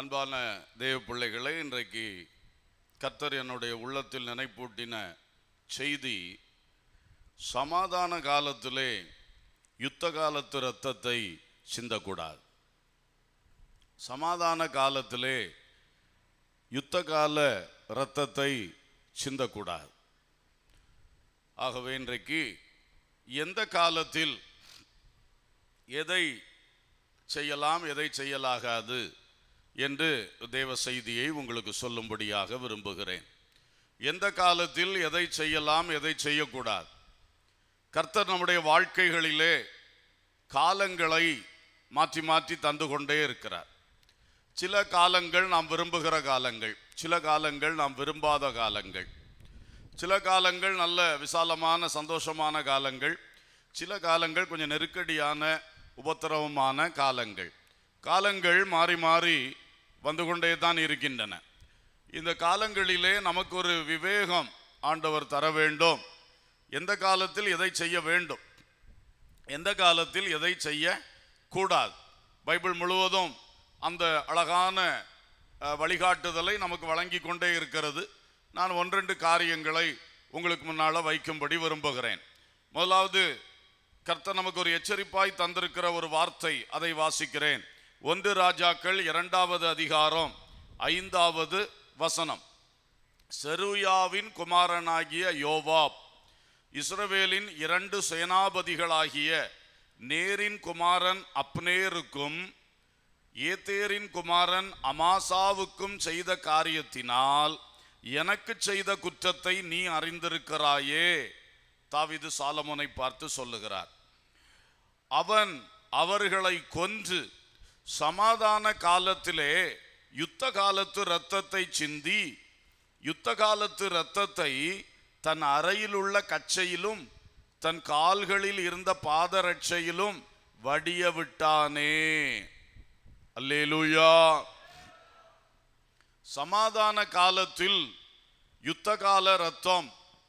அன்பான தேவ பிள்ளைகளை இன்றைக்கு கத்தர் என்னுடைய உள்ளத்தில் நினைப்பூட்டின செய்தி சமாதான காலத்திலே யுத்த காலத்து இரத்தத்தை சிந்தக்கூடாது சமாதான காலத்திலே யுத்த கால இரத்தத்தை சிந்தக்கூடாது ஆகவே இன்றைக்கு எந்த காலத்தில் எதை செய்யலாம் எதை செய்யலாகாது என்று தேவ செய்தியை உங்களுக்கு சொல்லும்படியாக விரும்புகிறேன் எந்த காலத்தில் எதை செய்யலாம் எதை செய்யக்கூடாது கர்த்தர் நம்முடைய வாழ்க்கைகளிலே காலங்களை மாற்றி மாற்றி தந்து கொண்டே இருக்கிறார் சில காலங்கள் நாம் விரும்புகிற காலங்கள் சில காலங்கள் நாம் விரும்பாத காலங்கள் சில காலங்கள் நல்ல விசாலமான சந்தோஷமான காலங்கள் சில காலங்கள் கொஞ்சம் நெருக்கடியான உபத்திரவமான காலங்கள் காலங்கள் மாறி மாறி வந்து கொண்டே தான் இருக்கின்றன இந்த காலங்களிலே நமக்கு ஒரு விவேகம் ஆண்டவர் தர வேண்டும் எந்த காலத்தில் எதை செய்ய வேண்டும் எந்த காலத்தில் எதை செய்ய கூடாது பைபிள் முழுவதும் அந்த அழகான வழிகாட்டுதலை நமக்கு வழங்கி கொண்டே இருக்கிறது நான் ஒன்றெண்டு காரியங்களை உங்களுக்கு முன்னால் வைக்கும்படி விரும்புகிறேன் முதலாவது கர்த்தர் நமக்கு ஒரு எச்சரிப்பாய் தந்திருக்கிற ஒரு வார்த்தை அதை வாசிக்கிறேன் ஒன்று ராஜாக்கள் இரண்டாவது அதிகாரம் ஐந்தாவது வசனம் செருயாவின் குமாரனாகிய யோவாப் இஸ்ரவேலின் இரண்டு சேனாபதிகளாகிய நேரின் குமாரன் அப்னேருக்கும் ஏத்தேரின் குமாரன் அமாசாவுக்கும் செய்த காரியத்தினால் எனக்கு செய்த குற்றத்தை நீ அறிந்திருக்கிறாயே தாவிது சாலமோனை பார்த்து சொல்லுகிறார் அவன் அவர்களை கொன்று சமாதான காலத்திலே யுத்த காலத்து இரத்தத்தை சிந்தி யுத்த காலத்து இரத்தத்தை தன் அறையில் உள்ள கச்சையிலும் தன் கால்களில் இருந்த பாதரட்சையிலும் வடிய விட்டானே அல்லேலூயா சமாதான காலத்தில் யுத்த கால ரத்தம்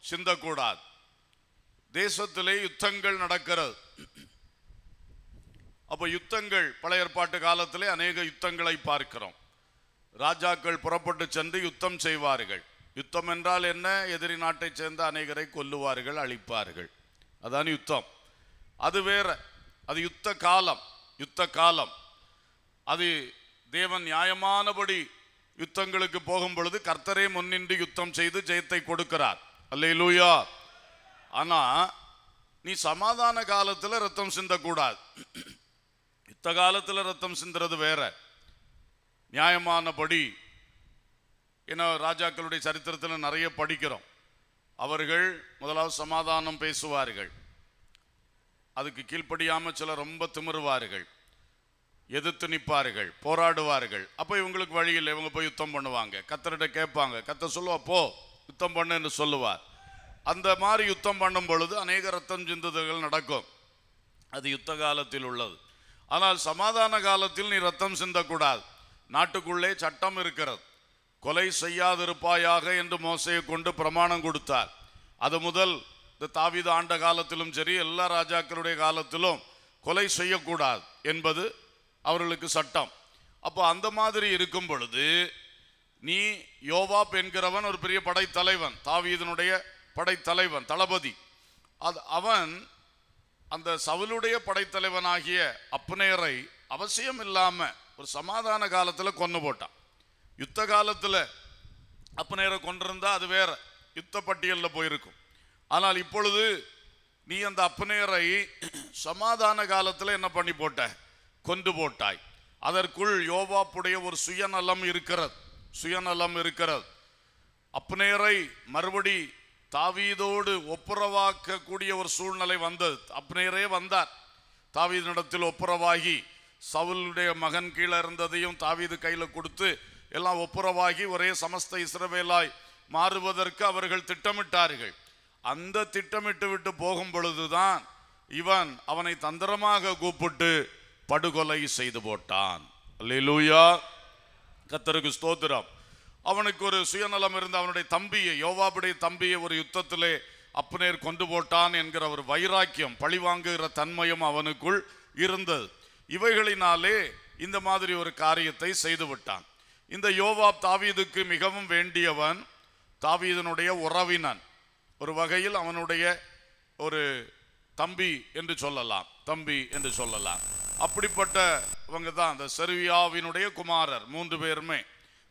சிந்தக்கூடாது தேசத்திலே யுத்தங்கள் நடக்கிறது அப்போ யுத்தங்கள் பழைய ஏற்பாட்டு காலத்திலே அநேக யுத்தங்களை பார்க்கிறோம் ராஜாக்கள் புறப்பட்டு சென்று யுத்தம் செய்வார்கள் யுத்தம் என்றால் என்ன எதிரி நாட்டைச் சேர்ந்த அநேகரை கொல்லுவார்கள் அழிப்பார்கள் அதான் யுத்தம் அது வேற அது யுத்த காலம் யுத்த காலம் அது தேவன் நியாயமானபடி யுத்தங்களுக்கு போகும் பொழுது கர்த்தரே முன்னின்று யுத்தம் செய்து ஜெயத்தை கொடுக்கிறார் அல்ல லூயா ஆனால் நீ சமாதான காலத்தில் ரத்தம் சிந்தக்கூடாது யுத்த காலத்தில் ரத்தம் சிந்துறது வேற நியாயமானபடி ஏன்னா ராஜாக்களுடைய சரித்திரத்தில் நிறைய படிக்கிறோம் அவர்கள் முதலாவது சமாதானம் பேசுவார்கள் அதுக்கு கீழ்ப்படியாமல் சில ரொம்ப திமிருவார்கள் எதிர்த்து நிற்பார்கள் போராடுவார்கள் அப்போ இவங்களுக்கு வழி இல்லை இவங்க போய் யுத்தம் பண்ணுவாங்க கத்தர்கிட்ட கேட்பாங்க கத்த சொல்லுவா போ யுத்தம் பண்ணு என்று சொல்லுவார் அந்த மாதிரி யுத்தம் பண்ணும் பொழுது அநேக ரத்தம் சிந்துதல்கள் நடக்கும் அது யுத்த காலத்தில் உள்ளது ஆனால் சமாதான காலத்தில் நீ ரத்தம் சிந்தக்கூடாது நாட்டுக்குள்ளே சட்டம் இருக்கிறது கொலை செய்யாதிருப்பாயாக என்று மோசையை கொண்டு பிரமாணம் கொடுத்தார் அது முதல் இந்த தாவித ஆண்ட காலத்திலும் சரி எல்லா ராஜாக்களுடைய காலத்திலும் கொலை செய்யக்கூடாது என்பது அவர்களுக்கு சட்டம் அப்போ அந்த மாதிரி இருக்கும் பொழுது நீ யோவாப் என்கிறவன் ஒரு பெரிய படைத்தலைவன் தாவீதனுடைய படைத்தலைவன் தளபதி அது அவன் அந்த சவுலுடைய படைத்தலைவனாகிய அப்புனேரை அவசியம் இல்லாமல் ஒரு சமாதான காலத்தில் கொன்று போட்டான் யுத்த காலத்தில் அப்புனேரை கொண்டிருந்தா அது வேற யுத்த பட்டியலில் போயிருக்கும் ஆனால் இப்பொழுது நீ அந்த அப்புனேரை சமாதான காலத்தில் என்ன பண்ணி போட்ட கொண்டு போட்டாய் அதற்குள் யோவாப்புடைய ஒரு சுயநலம் இருக்கிறது சுயநலம் இருக்கிறது அப்புனேரை மறுபடி தாவீதோடு ஒப்புரவாக்கக்கூடிய ஒரு சூழ்நிலை வந்தது அப்னேரே வந்தார் தாவீதனிடத்தில் ஒப்புரவாகி சவுலுடைய மகன் கீழே இருந்ததையும் தாவீது கையில் கொடுத்து எல்லாம் ஒப்புரவாகி ஒரே சமஸ்த இஸ்ரவேலாய் மாறுவதற்கு அவர்கள் திட்டமிட்டார்கள் அந்த திட்டமிட்டு விட்டு போகும் பொழுதுதான் இவன் அவனை தந்திரமாக கூப்பிட்டு படுகொலை செய்து போட்டான் அல்லூயா கத்தருக்கு ஸ்தோத்திரம் அவனுக்கு ஒரு சுயநலம் இருந்த அவனுடைய தம்பியை யோவாபுடைய தம்பியை ஒரு யுத்தத்திலே அப்பனேர் கொண்டு போட்டான் என்கிற ஒரு வைராக்கியம் பழிவாங்குகிற தன்மையும் அவனுக்குள் இருந்தது இவைகளினாலே இந்த மாதிரி ஒரு காரியத்தை செய்துவிட்டான் இந்த யோவாப் தாவீதுக்கு மிகவும் வேண்டியவன் தாவீதனுடைய உறவினன் ஒரு வகையில் அவனுடைய ஒரு தம்பி என்று சொல்லலாம் தம்பி என்று சொல்லலாம் அப்படிப்பட்ட இவங்க தான் அந்த செருவியாவினுடைய குமாரர் மூன்று பேருமே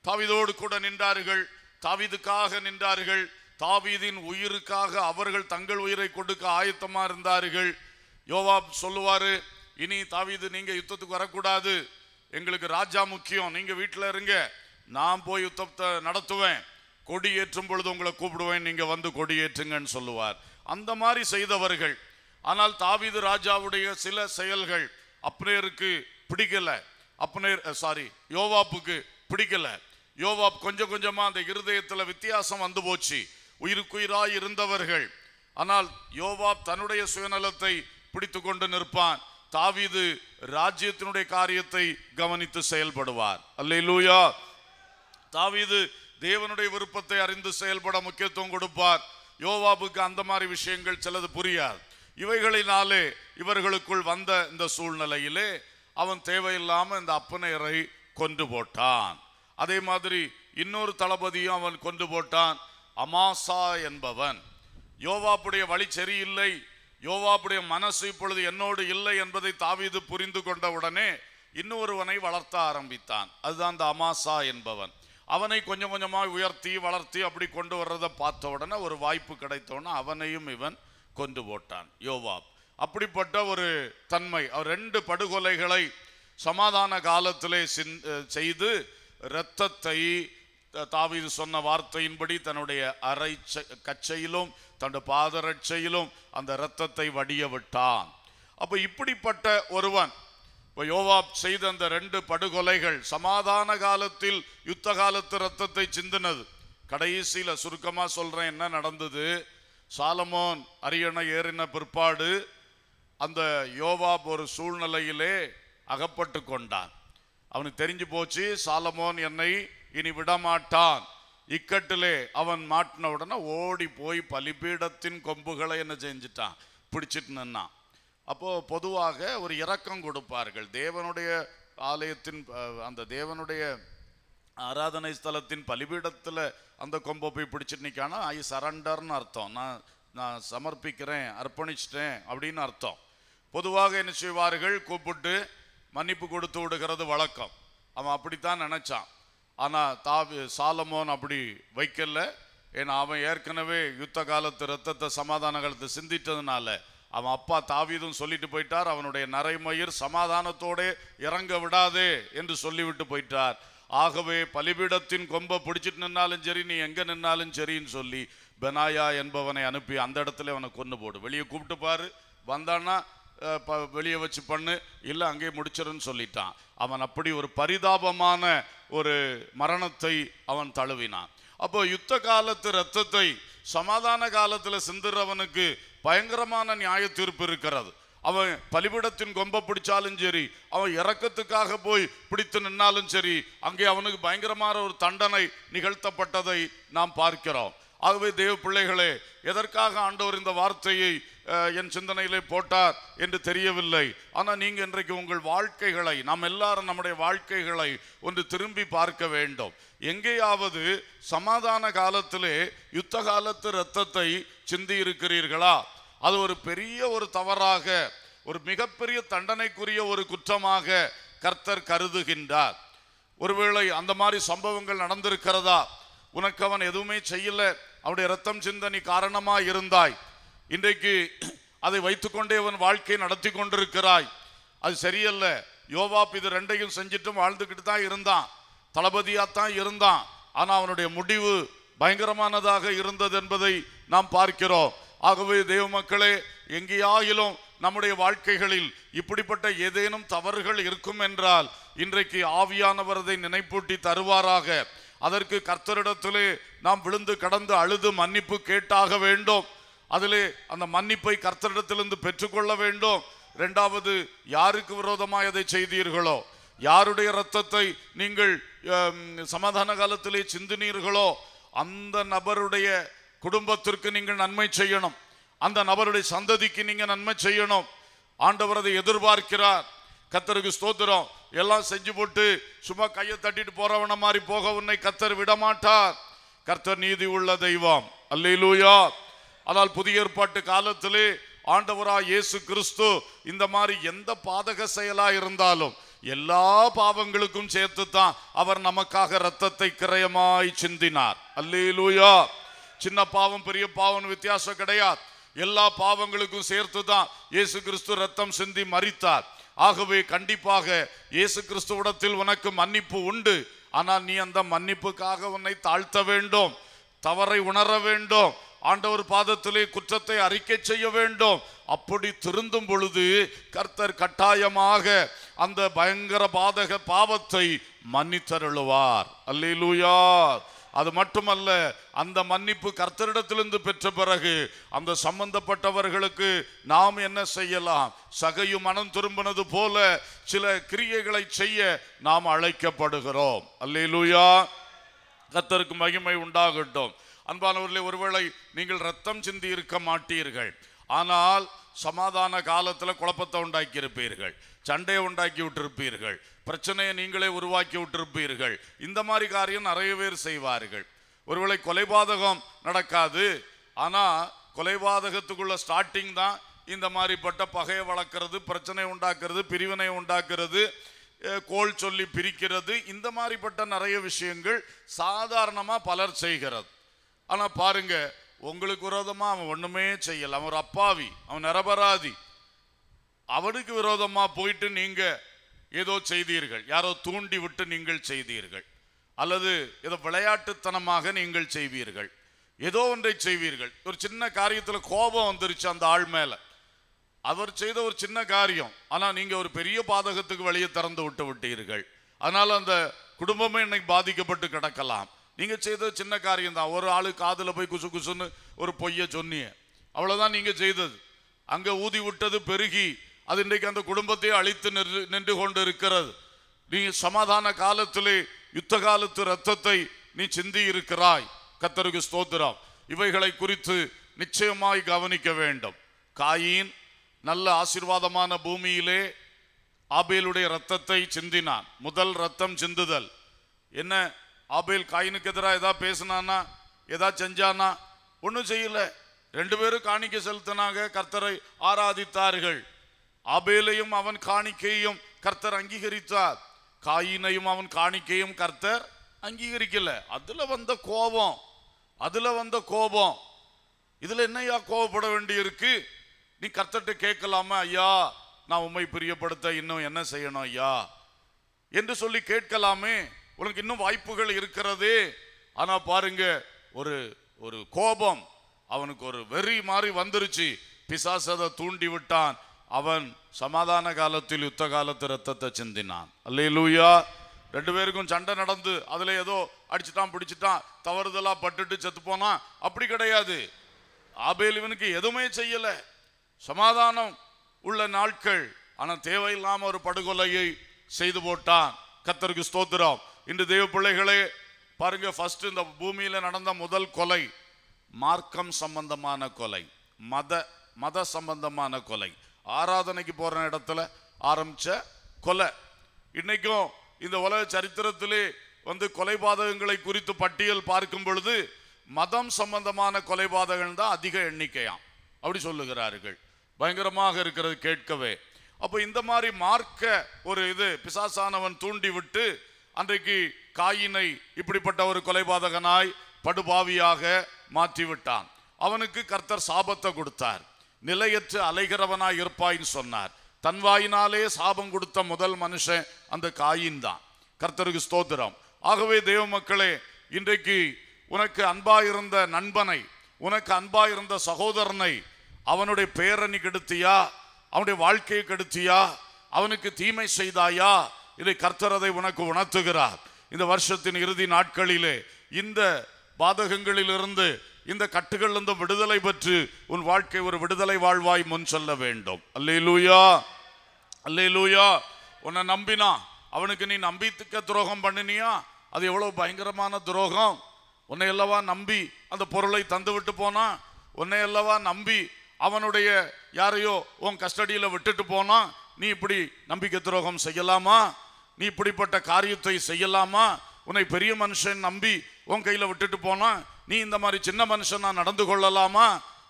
தாவிதோடு கூட நின்றார்கள் தாவிதுக்காக நின்றார்கள் தாவீதின் உயிருக்காக அவர்கள் தங்கள் உயிரை கொடுக்க ஆயத்தமா இருந்தார்கள் யோவாப் சொல்லுவாரு இனி தாவீது நீங்க யுத்தத்துக்கு வரக்கூடாது எங்களுக்கு ராஜா முக்கியம் நீங்க வீட்டில் இருங்க நான் போய் யுத்தத்தை நடத்துவேன் கொடி ஏற்றும் பொழுது உங்களை கூப்பிடுவேன் நீங்க வந்து கொடியேற்றுங்கன்னு சொல்லுவார் அந்த மாதிரி செய்தவர்கள் ஆனால் தாவீது ராஜாவுடைய சில செயல்கள் அப்னேருக்கு பிடிக்கல அப்னேர் சாரி யோவாப்புக்கு பிடிக்கல யோவாப் கொஞ்சம் கொஞ்சமாக அந்த இருதயத்தில் வித்தியாசம் வந்து போச்சு உயிருக்குயிராய் இருந்தவர்கள் ஆனால் யோவாப் தன்னுடைய சுயநலத்தை பிடித்து கொண்டு நிற்பான் தாவிது ராஜ்யத்தினுடைய காரியத்தை கவனித்து செயல்படுவார் அல்லூயா தாவிது தேவனுடைய விருப்பத்தை அறிந்து செயல்பட முக்கியத்துவம் கொடுப்பார் யோவாபுக்கு அந்த மாதிரி விஷயங்கள் சிலது புரியாது இவைகளினாலே இவர்களுக்குள் வந்த இந்த சூழ்நிலையிலே அவன் தேவையில்லாமல் இந்த அப்பனையரை கொண்டு போட்டான் அதே மாதிரி இன்னொரு தளபதியும் அவன் கொண்டு போட்டான் அமாசா என்பவன் யோவாப்புடைய வழி சரியில்லை யோவாப்புடைய மனசு இப்பொழுது என்னோடு இல்லை என்பதை தாவீது புரிந்து கொண்ட உடனே இன்னொருவனை வளர்த்த ஆரம்பித்தான் அதுதான் அந்த அமாசா என்பவன் அவனை கொஞ்சம் கொஞ்சமாக உயர்த்தி வளர்த்தி அப்படி கொண்டு வர்றதை பார்த்த உடனே ஒரு வாய்ப்பு கிடைத்தோன்னு அவனையும் இவன் கொண்டு போட்டான் யோவாப் அப்படிப்பட்ட ஒரு தன்மை அவர் ரெண்டு படுகொலைகளை சமாதான காலத்திலே செய்து இரத்தத்தை தாவீது சொன்ன வார்த்தையின்படி தன்னுடைய அரை கச்சையிலும் தன்னுடைய பாதரட்சையிலும் அந்த இரத்தத்தை வடிய விட்டான் அப்போ இப்படிப்பட்ட ஒருவன் இப்போ யோவாப் செய்த அந்த ரெண்டு படுகொலைகள் சமாதான காலத்தில் யுத்த காலத்து ரத்தத்தை சிந்தினது கடைசியில் சுருக்கமாக சொல்கிறேன் என்ன நடந்தது சாலமோன் அரியணை ஏறின பிற்பாடு அந்த யோவாப் ஒரு சூழ்நிலையிலே அகப்பட்டு கொண்டான் அவனுக்கு தெரிஞ்சு போச்சு சாலமோன் என்னை இனி விடமாட்டான் இக்கட்டிலே அவன் மாட்டின உடனே ஓடி போய் பலிபீடத்தின் கொம்புகளை என்ன செஞ்சிட்டான் பிடிச்சிட்டு நின்னான் அப்போது பொதுவாக ஒரு இரக்கம் கொடுப்பார்கள் தேவனுடைய ஆலயத்தின் அந்த தேவனுடைய ஆராதனை ஸ்தலத்தின் பலிபீடத்தில் அந்த கொம்பை போய் பிடிச்சிட்டு நிற்கானா ஐ சரண்டர்னு அர்த்தம் நான் நான் சமர்ப்பிக்கிறேன் அர்ப்பணிச்சிட்டேன் அப்படின்னு அர்த்தம் பொதுவாக என்ன செய்வார்கள் கூப்பிட்டு மன்னிப்பு கொடுத்து விடுகிறது வழக்கம் அவன் அப்படித்தான் நினச்சான் ஆனால் தாவி சாலமோன் அப்படி வைக்கல ஏன்னா அவன் ஏற்கனவே யுத்த காலத்து ரத்தத்தை சமாதான காலத்தை சிந்தித்ததுனால அவன் அப்பா தாவீதும் சொல்லிட்டு போயிட்டார் அவனுடைய நரைமயிர் சமாதானத்தோட இறங்க விடாதே என்று சொல்லிவிட்டு போயிட்டார் ஆகவே பலிபீடத்தின் கொம்பை பிடிச்சிட்டு நின்னாலும் சரி நீ எங்கே நின்னாலும் சரின்னு சொல்லி பெனாயா என்பவனை அனுப்பி அந்த இடத்துல அவனை கொண்டு போடு வெளியே கூப்பிட்டு பாரு வந்தான்னா வெளியே வச்சு பண்ணு இல்லை அங்கே முடிச்சிருன்னு சொல்லிட்டான் அவன் அப்படி ஒரு பரிதாபமான ஒரு மரணத்தை அவன் தழுவினான் அப்போ யுத்த காலத்து ரத்தத்தை சமாதான காலத்தில் சிந்துறவனுக்கு பயங்கரமான நியாய தீர்ப்பு இருக்கிறது அவன் பலிபிடத்தின் கொம்ப பிடிச்சாலும் சரி அவன் இறக்கத்துக்காக போய் பிடித்து நின்னாலும் சரி அங்கே அவனுக்கு பயங்கரமான ஒரு தண்டனை நிகழ்த்தப்பட்டதை நாம் பார்க்கிறோம் ஆகவே தேவ பிள்ளைகளே எதற்காக ஆண்டவர் இந்த வார்த்தையை என் சிந்தனையிலே போட்டார் என்று தெரியவில்லை ஆனால் நீங்கள் இன்றைக்கு உங்கள் வாழ்க்கைகளை நாம் எல்லாரும் நம்முடைய வாழ்க்கைகளை ஒன்று திரும்பி பார்க்க வேண்டும் எங்கேயாவது சமாதான காலத்திலே யுத்த காலத்து இரத்தத்தை சிந்தி இருக்கிறீர்களா அது ஒரு பெரிய ஒரு தவறாக ஒரு மிகப்பெரிய தண்டனைக்குரிய ஒரு குற்றமாக கர்த்தர் கருதுகின்றார் ஒருவேளை அந்த மாதிரி சம்பவங்கள் நடந்திருக்கிறதா உனக்கு அவன் எதுவுமே செய்யல அவனுடைய ரத்தம் சிந்தனி காரணமாக இருந்தாய் இன்றைக்கு அதை வைத்துக்கொண்டே அவன் வாழ்க்கையை நடத்தி கொண்டிருக்கிறாய் அது சரியல்ல யோவாப் இது ரெண்டையும் செஞ்சுட்டும் வாழ்ந்துக்கிட்டு தான் இருந்தான் தளபதியாக தான் இருந்தான் ஆனால் அவனுடைய முடிவு பயங்கரமானதாக இருந்தது என்பதை நாம் பார்க்கிறோம் ஆகவே தெய்வ மக்களே எங்கேயாயிலும் நம்முடைய வாழ்க்கைகளில் இப்படிப்பட்ட ஏதேனும் தவறுகள் இருக்கும் என்றால் இன்றைக்கு ஆவியானவர் அதை நினைப்பூட்டி தருவாராக அதற்கு கர்த்தரிடத்திலே நாம் விழுந்து கடந்து அழுது மன்னிப்பு கேட்டாக வேண்டும் அதிலே அந்த மன்னிப்பை கர்த்தரிடத்திலிருந்து பெற்றுக்கொள்ள வேண்டும் ரெண்டாவது யாருக்கு விரோதமாக அதை செய்தீர்களோ யாருடைய ரத்தத்தை நீங்கள் சமாதான காலத்திலே சிந்தினீர்களோ அந்த நபருடைய குடும்பத்திற்கு நீங்கள் நன்மை செய்யணும் அந்த நபருடைய சந்ததிக்கு நீங்க நன்மை செய்யணும் ஆண்டவர் அதை எதிர்பார்க்கிறார் கத்தருக்கு ஸ்தோத்திரம் எல்லாம் செஞ்சு போட்டு சும்மா கையை தட்டிட்டு போறவன மாதிரி போக உன்னை கத்தர் விடமாட்டார் கர்த்தர் நீதி உள்ள தெய்வம் அல்லூயா ஆனால் புதிய ஏற்பாட்டு காலத்திலே ஆண்டவரா இயேசு கிறிஸ்து இந்த மாதிரி எந்த பாதக செயலா இருந்தாலும் எல்லா பாவங்களுக்கும் சேர்த்து தான் அவர் நமக்காக ரத்தத்தை கிரயமாய் சிந்தினார் அல்லேலூயா சின்ன பாவம் பெரிய பாவம் வித்தியாசம் கிடையாது எல்லா பாவங்களுக்கும் சேர்த்து தான் இயேசு கிறிஸ்து ரத்தம் சிந்தி மறித்தார் ஆகவே கண்டிப்பாக இயேசு கிறிஸ்துவிடத்தில் உனக்கு மன்னிப்பு உண்டு ஆனால் நீ அந்த மன்னிப்புக்காக உன்னை தாழ்த்த வேண்டும் தவறை உணர வேண்டும் ஆண்டவர் பாதத்திலே குற்றத்தை அறிக்கை செய்ய வேண்டும் அப்படி திருந்தும் பொழுது கர்த்தர் கட்டாயமாக அந்த பயங்கர பாதக பாவத்தை மன்னித்தருளுவார் அல்லூயார் அது மட்டுமல்ல அந்த மன்னிப்பு கர்த்தரிடத்திலிருந்து பெற்ற பிறகு அந்த சம்பந்தப்பட்டவர்களுக்கு நாம் என்ன செய்யலாம் சகையும் மனம் திரும்பினது போல சில கிரியைகளை செய்ய நாம் அழைக்கப்படுகிறோம் அல்லா கத்தருக்கு மகிமை உண்டாகட்டும் அன்பானவர்களே ஒருவேளை நீங்கள் ரத்தம் சிந்தி இருக்க மாட்டீர்கள் ஆனால் சமாதான காலத்தில் குழப்பத்தை உண்டாக்கி இருப்பீர்கள் சண்டையை உண்டாக்கி விட்டிருப்பீர்கள் பிரச்சனையை நீங்களே உருவாக்கி விட்டிருப்பீர்கள் இந்த மாதிரி காரியம் நிறைய பேர் செய்வார்கள் ஒருவேளை கொலைபாதகம் நடக்காது ஆனால் கொலைபாதகத்துக்குள்ள ஸ்டார்டிங் தான் இந்த மாதிரிப்பட்ட பகையை வளர்க்குறது பிரச்சனை உண்டாக்குறது பிரிவினை உண்டாக்குறது கோல் சொல்லி பிரிக்கிறது இந்த மாதிரிப்பட்ட நிறைய விஷயங்கள் சாதாரணமாக பலர் செய்கிறது ஆனால் பாருங்க உங்களுக்கு விரோதமாக அவன் ஒன்றுமே செய்யலை அவன் ஒரு அப்பாவி அவன் நிரபராதி அவனுக்கு விரோதமாக போயிட்டு நீங்கள் ஏதோ செய்தீர்கள் யாரோ தூண்டி விட்டு நீங்கள் செய்தீர்கள் அல்லது ஏதோ விளையாட்டுத்தனமாக நீங்கள் செய்வீர்கள் ஏதோ ஒன்றை செய்வீர்கள் ஒரு சின்ன காரியத்தில் கோபம் வந்துருச்சு அந்த ஆள் மேலே அவர் செய்த ஒரு சின்ன காரியம் ஆனால் நீங்கள் ஒரு பெரிய பாதகத்துக்கு வழியை திறந்து விட்டு விட்டீர்கள் அதனால் அந்த குடும்பமே இன்னைக்கு பாதிக்கப்பட்டு கிடக்கலாம் நீங்கள் செய்தது சின்ன காரியம் தான் ஒரு ஆளு காதில் போய் குசு குசுன்னு ஒரு பொய்யை சொன்னீங்க அவ்வளோதான் நீங்கள் செய்தது அங்கே ஊதி விட்டது பெருகி அது இன்றைக்கு அந்த குடும்பத்தை அழித்து நின்று நின்று கொண்டு இருக்கிறது நீ சமாதான காலத்திலே யுத்த காலத்து ரத்தத்தை நீ சிந்தி இருக்கிறாய் கத்தருக்கு ஸ்தோத்திரம் இவைகளை குறித்து நிச்சயமாய் கவனிக்க வேண்டும் காயின் நல்ல ஆசிர்வாதமான பூமியிலே ஆபேலுடைய ரத்தத்தை சிந்தினான் முதல் ரத்தம் சிந்துதல் என்ன ஆபேல் காயினுக்கு எதிராக எதா பேசினானா எதா செஞ்சானா ஒன்றும் செய்யல ரெண்டு பேரும் காணிக்க செலுத்தினாங்க கர்த்தரை ஆராதித்தார்கள் ஆபேலையும் அவன் காணிக்கையும் கர்த்தர் அங்கீகரித்தார் காயினையும் அவன் காணிக்கையும் கர்த்தர் அங்கீகரிக்கல அதுல வந்த கோபம் அதுல வந்த கோபம் இதுல என்னையா கோபப்பட வேண்டியிருக்கு நீ கர்த்தர்கிட்ட கேட்கலாமா ஐயா நான் உண்மை பிரியப்படுத்த இன்னும் என்ன செய்யணும் ஐயா என்று சொல்லி கேட்கலாமே உனக்கு இன்னும் வாய்ப்புகள் இருக்கிறது ஆனால் பாருங்க ஒரு ஒரு கோபம் அவனுக்கு ஒரு வெறி மாறி வந்துருச்சு பிசாசதை தூண்டி விட்டான் அவன் சமாதான காலத்தில் யுத்த காலத்து ரத்தத்தை சிந்தினான் அல்லே லூயா ரெண்டு பேருக்கும் சண்டை நடந்து அதில் ஏதோ அடிச்சுட்டான் பிடிச்சிட்டான் தவறுதலாக பட்டுட்டு செத்து போனான் அப்படி கிடையாது ஆபேலுவனுக்கு எதுவுமே செய்யலை சமாதானம் உள்ள நாட்கள் ஆனால் தேவையில்லாமல் ஒரு படுகொலையை செய்து போட்டான் கத்தருக்கு ஸ்தோத்திரம் இன்று தெய்வ பிள்ளைகளே பாருங்க ஃபர்ஸ்ட் இந்த பூமியில் நடந்த முதல் கொலை மார்க்கம் சம்பந்தமான கொலை மத மத சம்பந்தமான கொலை ஆராதனைக்கு போகிற இடத்துல ஆரம்பித்த கொலை இன்றைக்கும் இந்த உலக சரித்திரத்திலே வந்து கொலைபாதகங்களை குறித்து பட்டியல் பார்க்கும் பொழுது மதம் சம்பந்தமான கொலைபாதகங்கள் தான் அதிக எண்ணிக்கையாம் அப்படி சொல்லுகிறார்கள் பயங்கரமாக இருக்கிறது கேட்கவே அப்போ இந்த மாதிரி மார்க்க ஒரு இது பிசாசானவன் தூண்டி விட்டு அன்றைக்கு காயினை இப்படிப்பட்ட ஒரு கொலைபாதகனாய் படுபாவியாக மாற்றிவிட்டான் அவனுக்கு கர்த்தர் சாபத்தை கொடுத்தார் நிலையற்று அலைகிறவனாய் இருப்பாயின்னு சொன்னார் தன் வாயினாலே சாபம் கொடுத்த முதல் மனுஷன் அந்த காயின் தான் கர்த்தருக்கு ஸ்தோத்திரம் ஆகவே தெய்வ மக்களே இன்றைக்கு உனக்கு அன்பாயிருந்த நண்பனை உனக்கு அன்பாயிருந்த சகோதரனை அவனுடைய பேரணி கெடுத்தியா அவனுடைய வாழ்க்கையை கெடுத்தியா அவனுக்கு தீமை செய்தாயா இதை கர்த்தரதை உனக்கு உணர்த்துகிறார் இந்த வருஷத்தின் இறுதி நாட்களிலே இந்த பாதகங்களிலிருந்து இந்த இருந்து விடுதலை பெற்று உன் வாழ்க்கை ஒரு விடுதலை வாழ்வாய் முன் செல்ல வேண்டும் அல்லே லூயா அல்லே லூயா உன்னை நம்பினா அவனுக்கு நீ நம்பித்துக்க துரோகம் பண்ணினியா அது எவ்வளவு பயங்கரமான துரோகம் உன்னை அல்லவா நம்பி அந்த பொருளை தந்து விட்டு போனா உன்னை அல்லவா நம்பி அவனுடைய யாரையோ உன் கஸ்டடியில் விட்டுட்டு போனா நீ இப்படி நம்பிக்கை துரோகம் செய்யலாமா நீ இப்படிப்பட்ட காரியத்தை செய்யலாமா உன்னை பெரிய மனுஷன் நம்பி உன் கையில் விட்டுட்டு போனா நீ இந்த மாதிரி சின்ன மனுஷனா நடந்து கொள்ளலாமா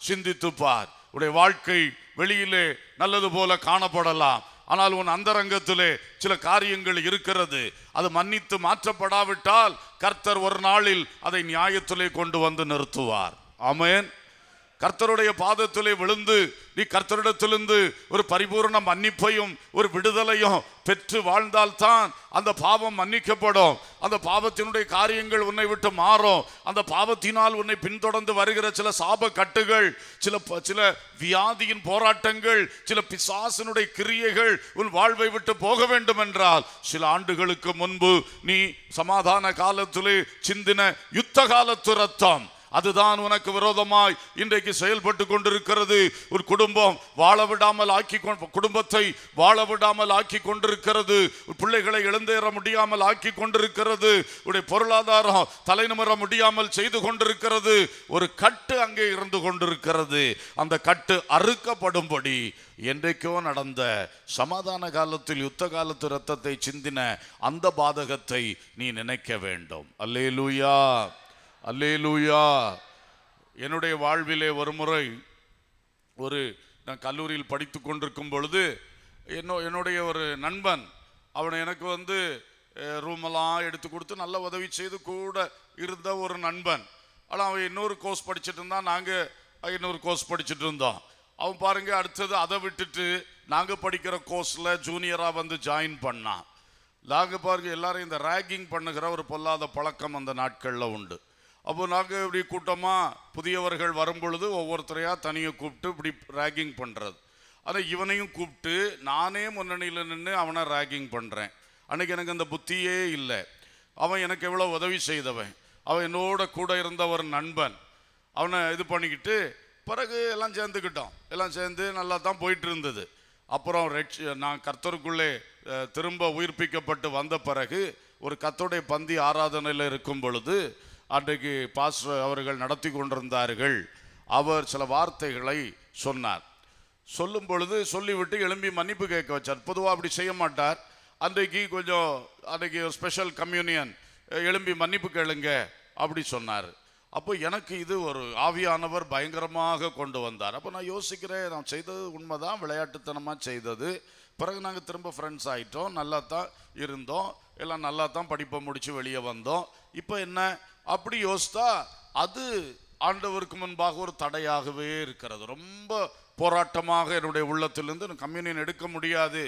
சிந்தித்து பார் உடைய வாழ்க்கை வெளியிலே நல்லது போல காணப்படலாம் ஆனால் உன் அந்தரங்கத்திலே சில காரியங்கள் இருக்கிறது அது மன்னித்து மாற்றப்படாவிட்டால் கர்த்தர் ஒரு நாளில் அதை நியாயத்திலே கொண்டு வந்து நிறுத்துவார் ஆமேன் கர்த்தருடைய பாதத்திலே விழுந்து நீ கர்த்தரிடத்திலிருந்து ஒரு பரிபூர்ண மன்னிப்பையும் ஒரு விடுதலையும் பெற்று வாழ்ந்தால்தான் அந்த பாவம் மன்னிக்கப்படும் அந்த பாவத்தினுடைய காரியங்கள் உன்னை விட்டு மாறும் அந்த பாவத்தினால் உன்னை பின்தொடர்ந்து வருகிற சில சாப கட்டுகள் சில சில வியாதியின் போராட்டங்கள் சில பிசாசனுடைய கிரியைகள் உன் வாழ்வை விட்டு போக வேண்டும் என்றால் சில ஆண்டுகளுக்கு முன்பு நீ சமாதான காலத்திலே சிந்தின யுத்த காலத்து ரத்தம் அதுதான் உனக்கு விரோதமாய் இன்றைக்கு செயல்பட்டு கொண்டிருக்கிறது ஒரு குடும்பம் வாழ விடாமல் ஆக்கி குடும்பத்தை வாழ விடாமல் ஆக்கி கொண்டிருக்கிறது பிள்ளைகளை எழுந்தேற முடியாமல் ஆக்கி கொண்டிருக்கிறது உடைய பொருளாதாரம் தலைநிமிர முடியாமல் செய்து கொண்டிருக்கிறது ஒரு கட்டு அங்கே இருந்து கொண்டிருக்கிறது அந்த கட்டு அறுக்கப்படும்படி என்றைக்கோ நடந்த சமாதான காலத்தில் யுத்த காலத்து ரத்தத்தை சிந்தின அந்த பாதகத்தை நீ நினைக்க வேண்டும் அல்லேலூயா லூயா அல்லேலூயா லூயா என்னுடைய வாழ்விலே ஒருமுறை ஒரு நான் கல்லூரியில் படித்து கொண்டிருக்கும் பொழுது என்னோ என்னுடைய ஒரு நண்பன் அவனை எனக்கு வந்து ரூமெல்லாம் எடுத்து கொடுத்து நல்ல உதவி செய்து கூட இருந்த ஒரு நண்பன் ஆனால் அவன் இன்னொரு கோர்ஸ் படிச்சுட்டு இருந்தான் நாங்கள் இன்னொரு கோர்ஸ் படிச்சுட்டு இருந்தோம் அவன் பாருங்க அடுத்தது அதை விட்டுட்டு நாங்கள் படிக்கிற கோர்ஸில் ஜூனியராக வந்து ஜாயின் பண்ணான் நாங்கள் பாருங்க எல்லாரும் இந்த ரேக்கிங் பண்ணுகிற ஒரு பொல்லாத பழக்கம் அந்த நாட்களில் உண்டு அப்போ நாங்கள் இப்படி கூட்டமாக புதியவர்கள் வரும்பொழுது ஒவ்வொருத்தரையாக தனியாக கூப்பிட்டு இப்படி ரேகிங் பண்ணுறது ஆனால் இவனையும் கூப்பிட்டு நானே முன்னணியில் நின்று அவனை ரேகிங் பண்ணுறேன் அன்றைக்கி எனக்கு அந்த புத்தியே இல்லை அவன் எனக்கு எவ்வளோ உதவி செய்தவன் அவன் என்னோட கூட இருந்த ஒரு நண்பன் அவனை இது பண்ணிக்கிட்டு பிறகு எல்லாம் சேர்ந்துக்கிட்டோம் எல்லாம் சேர்ந்து நல்லா தான் போயிட்டு இருந்தது அப்புறம் ரெட் நான் கர்த்தருக்குள்ளே திரும்ப உயிர்ப்பிக்கப்பட்டு வந்த பிறகு ஒரு கத்தோடைய பந்தி ஆராதனையில் இருக்கும் பொழுது அன்றைக்கு பாஸ்டர் அவர்கள் நடத்தி கொண்டிருந்தார்கள் அவர் சில வார்த்தைகளை சொன்னார் சொல்லும் பொழுது சொல்லிவிட்டு எழும்பி மன்னிப்பு கேட்க வச்சார் பொதுவாக அப்படி செய்ய மாட்டார் அன்றைக்கு கொஞ்சம் அன்றைக்கு ஸ்பெஷல் கம்யூனியன் எழும்பி மன்னிப்பு கேளுங்க அப்படி சொன்னார் அப்போ எனக்கு இது ஒரு ஆவியானவர் பயங்கரமாக கொண்டு வந்தார் அப்போ நான் யோசிக்கிறேன் நான் செய்தது உண்மைதான் விளையாட்டுத்தனமாக செய்தது பிறகு நாங்கள் திரும்ப ஃப்ரெண்ட்ஸ் ஆகிட்டோம் நல்லா தான் இருந்தோம் எல்லாம் நல்லா தான் படிப்பை முடித்து வெளியே வந்தோம் இப்போ என்ன அப்படி யோசித்தா அது ஆண்டவருக்கு முன்பாக ஒரு தடையாகவே இருக்கிறது ரொம்ப போராட்டமாக என்னுடைய உள்ளத்திலிருந்து கம்யூனியன் எடுக்க முடியாது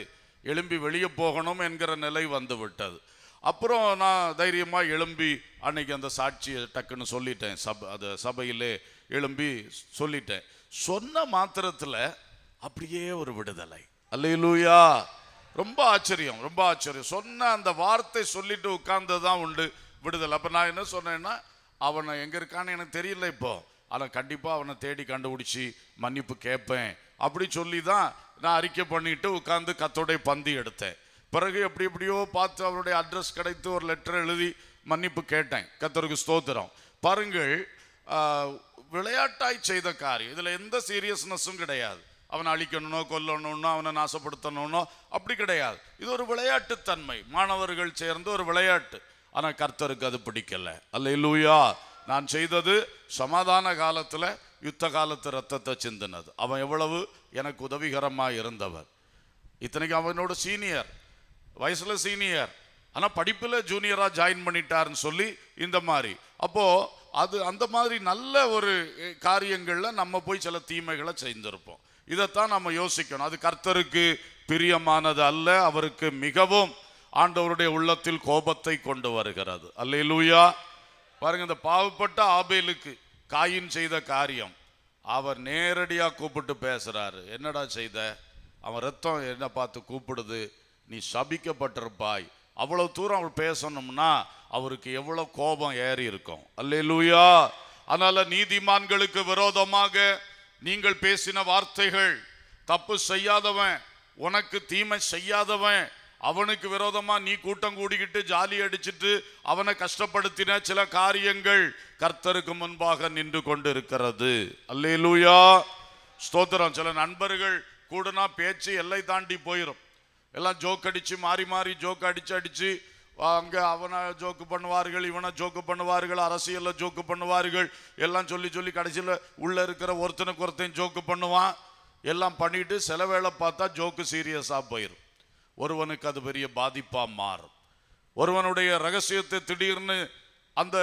எழும்பி வெளியே போகணும் என்கிற நிலை வந்து விட்டது அப்புறம் நான் தைரியமாக எழும்பி அன்னைக்கு அந்த சாட்சியை டக்குன்னு சொல்லிட்டேன் சப அது சபையிலே எழும்பி சொல்லிட்டேன் சொன்ன மாத்திரத்தில் அப்படியே ஒரு விடுதலை அல்லையிலூயா ரொம்ப ஆச்சரியம் ரொம்ப ஆச்சரியம் சொன்ன அந்த வார்த்தை சொல்லிட்டு உட்கார்ந்தது தான் உண்டு விடுதல் அப்போ நான் என்ன சொன்னேன்னா அவனை எங்கே இருக்கான்னு எனக்கு தெரியல இப்போ ஆனால் கண்டிப்பாக அவனை தேடி கண்டுபிடிச்சி மன்னிப்பு கேட்பேன் அப்படி சொல்லி தான் நான் அறிக்கை பண்ணிட்டு உட்காந்து கத்தோடைய பந்தி எடுத்தேன் பிறகு எப்படி எப்படியோ பார்த்து அவருடைய அட்ரஸ் கிடைத்து ஒரு லெட்டர் எழுதி மன்னிப்பு கேட்டேன் கத்தருக்கு ஸ்தோத்திரம் பாருங்கள் விளையாட்டாய் செய்த காரியம் இதில் எந்த சீரியஸ்னஸும் கிடையாது அவனை அழிக்கணும்னோ கொல்லணும்னோ அவனை நாசப்படுத்தணும்னோ அப்படி கிடையாது இது ஒரு விளையாட்டுத்தன்மை மாணவர்கள் சேர்ந்து ஒரு விளையாட்டு ஆனால் கர்த்தருக்கு அது பிடிக்கல அல்ல இல்லையா நான் செய்தது சமாதான காலத்தில் யுத்த காலத்து ரத்தத்தை சிந்தினது அவன் எவ்வளவு எனக்கு உதவிகரமாக இருந்தவர் இத்தனைக்கு அவனோட சீனியர் வயசில் சீனியர் ஆனால் படிப்பில் ஜூனியராக ஜாயின் பண்ணிட்டாருன்னு சொல்லி இந்த மாதிரி அப்போது அது அந்த மாதிரி நல்ல ஒரு காரியங்களில் நம்ம போய் சில தீமைகளை செய்திருப்போம் இதைத்தான் நம்ம யோசிக்கணும் அது கர்த்தருக்கு பிரியமானது அல்ல அவருக்கு மிகவும் ஆண்டவருடைய உள்ளத்தில் கோபத்தை கொண்டு வருகிறது அல்லையிலூயா பாருங்க இந்த பாவப்பட்ட ஆபேலுக்கு காயின் செய்த காரியம் அவர் நேரடியாக கூப்பிட்டு பேசுகிறாரு என்னடா செய்த அவன் ரத்தம் என்ன பார்த்து கூப்பிடுது நீ சபிக்கப்பட்டிருப்பாய் அவ்வளோ தூரம் அவர் பேசணும்னா அவருக்கு எவ்வளோ கோபம் ஏறி இருக்கும் அல்லையிலூயா அதனால் நீதிமான்களுக்கு விரோதமாக நீங்கள் பேசின வார்த்தைகள் தப்பு செய்யாதவன் உனக்கு தீமை செய்யாதவன் அவனுக்கு விரோதமாக நீ கூட்டம் கூடிக்கிட்டு ஜாலி அடிச்சுட்டு அவனை கஷ்டப்படுத்தின சில காரியங்கள் கர்த்தருக்கு முன்பாக நின்று கொண்டு இருக்கிறது அல்லேலூயா ஸ்தோத்திரம் சில நண்பர்கள் கூடனா பேச்சு எல்லை தாண்டி போயிடும் எல்லாம் ஜோக் அடித்து மாறி மாறி ஜோக் அடித்து அடித்து அங்கே அவனை ஜோக்கு பண்ணுவார்கள் இவனை ஜோக்கு பண்ணுவார்கள் அரசியலில் ஜோக்கு பண்ணுவார்கள் எல்லாம் சொல்லி சொல்லி கடைசியில் உள்ளே இருக்கிற ஒருத்தனுக்கு ஒருத்தன் ஜோக்கு பண்ணுவான் எல்லாம் பண்ணிட்டு சில வேலை பார்த்தா ஜோக்கு சீரியஸாக போயிடும் ஒருவனுக்கு அது பெரிய பாதிப்பாக மாறும் ஒருவனுடைய ரகசியத்தை திடீர்னு அந்த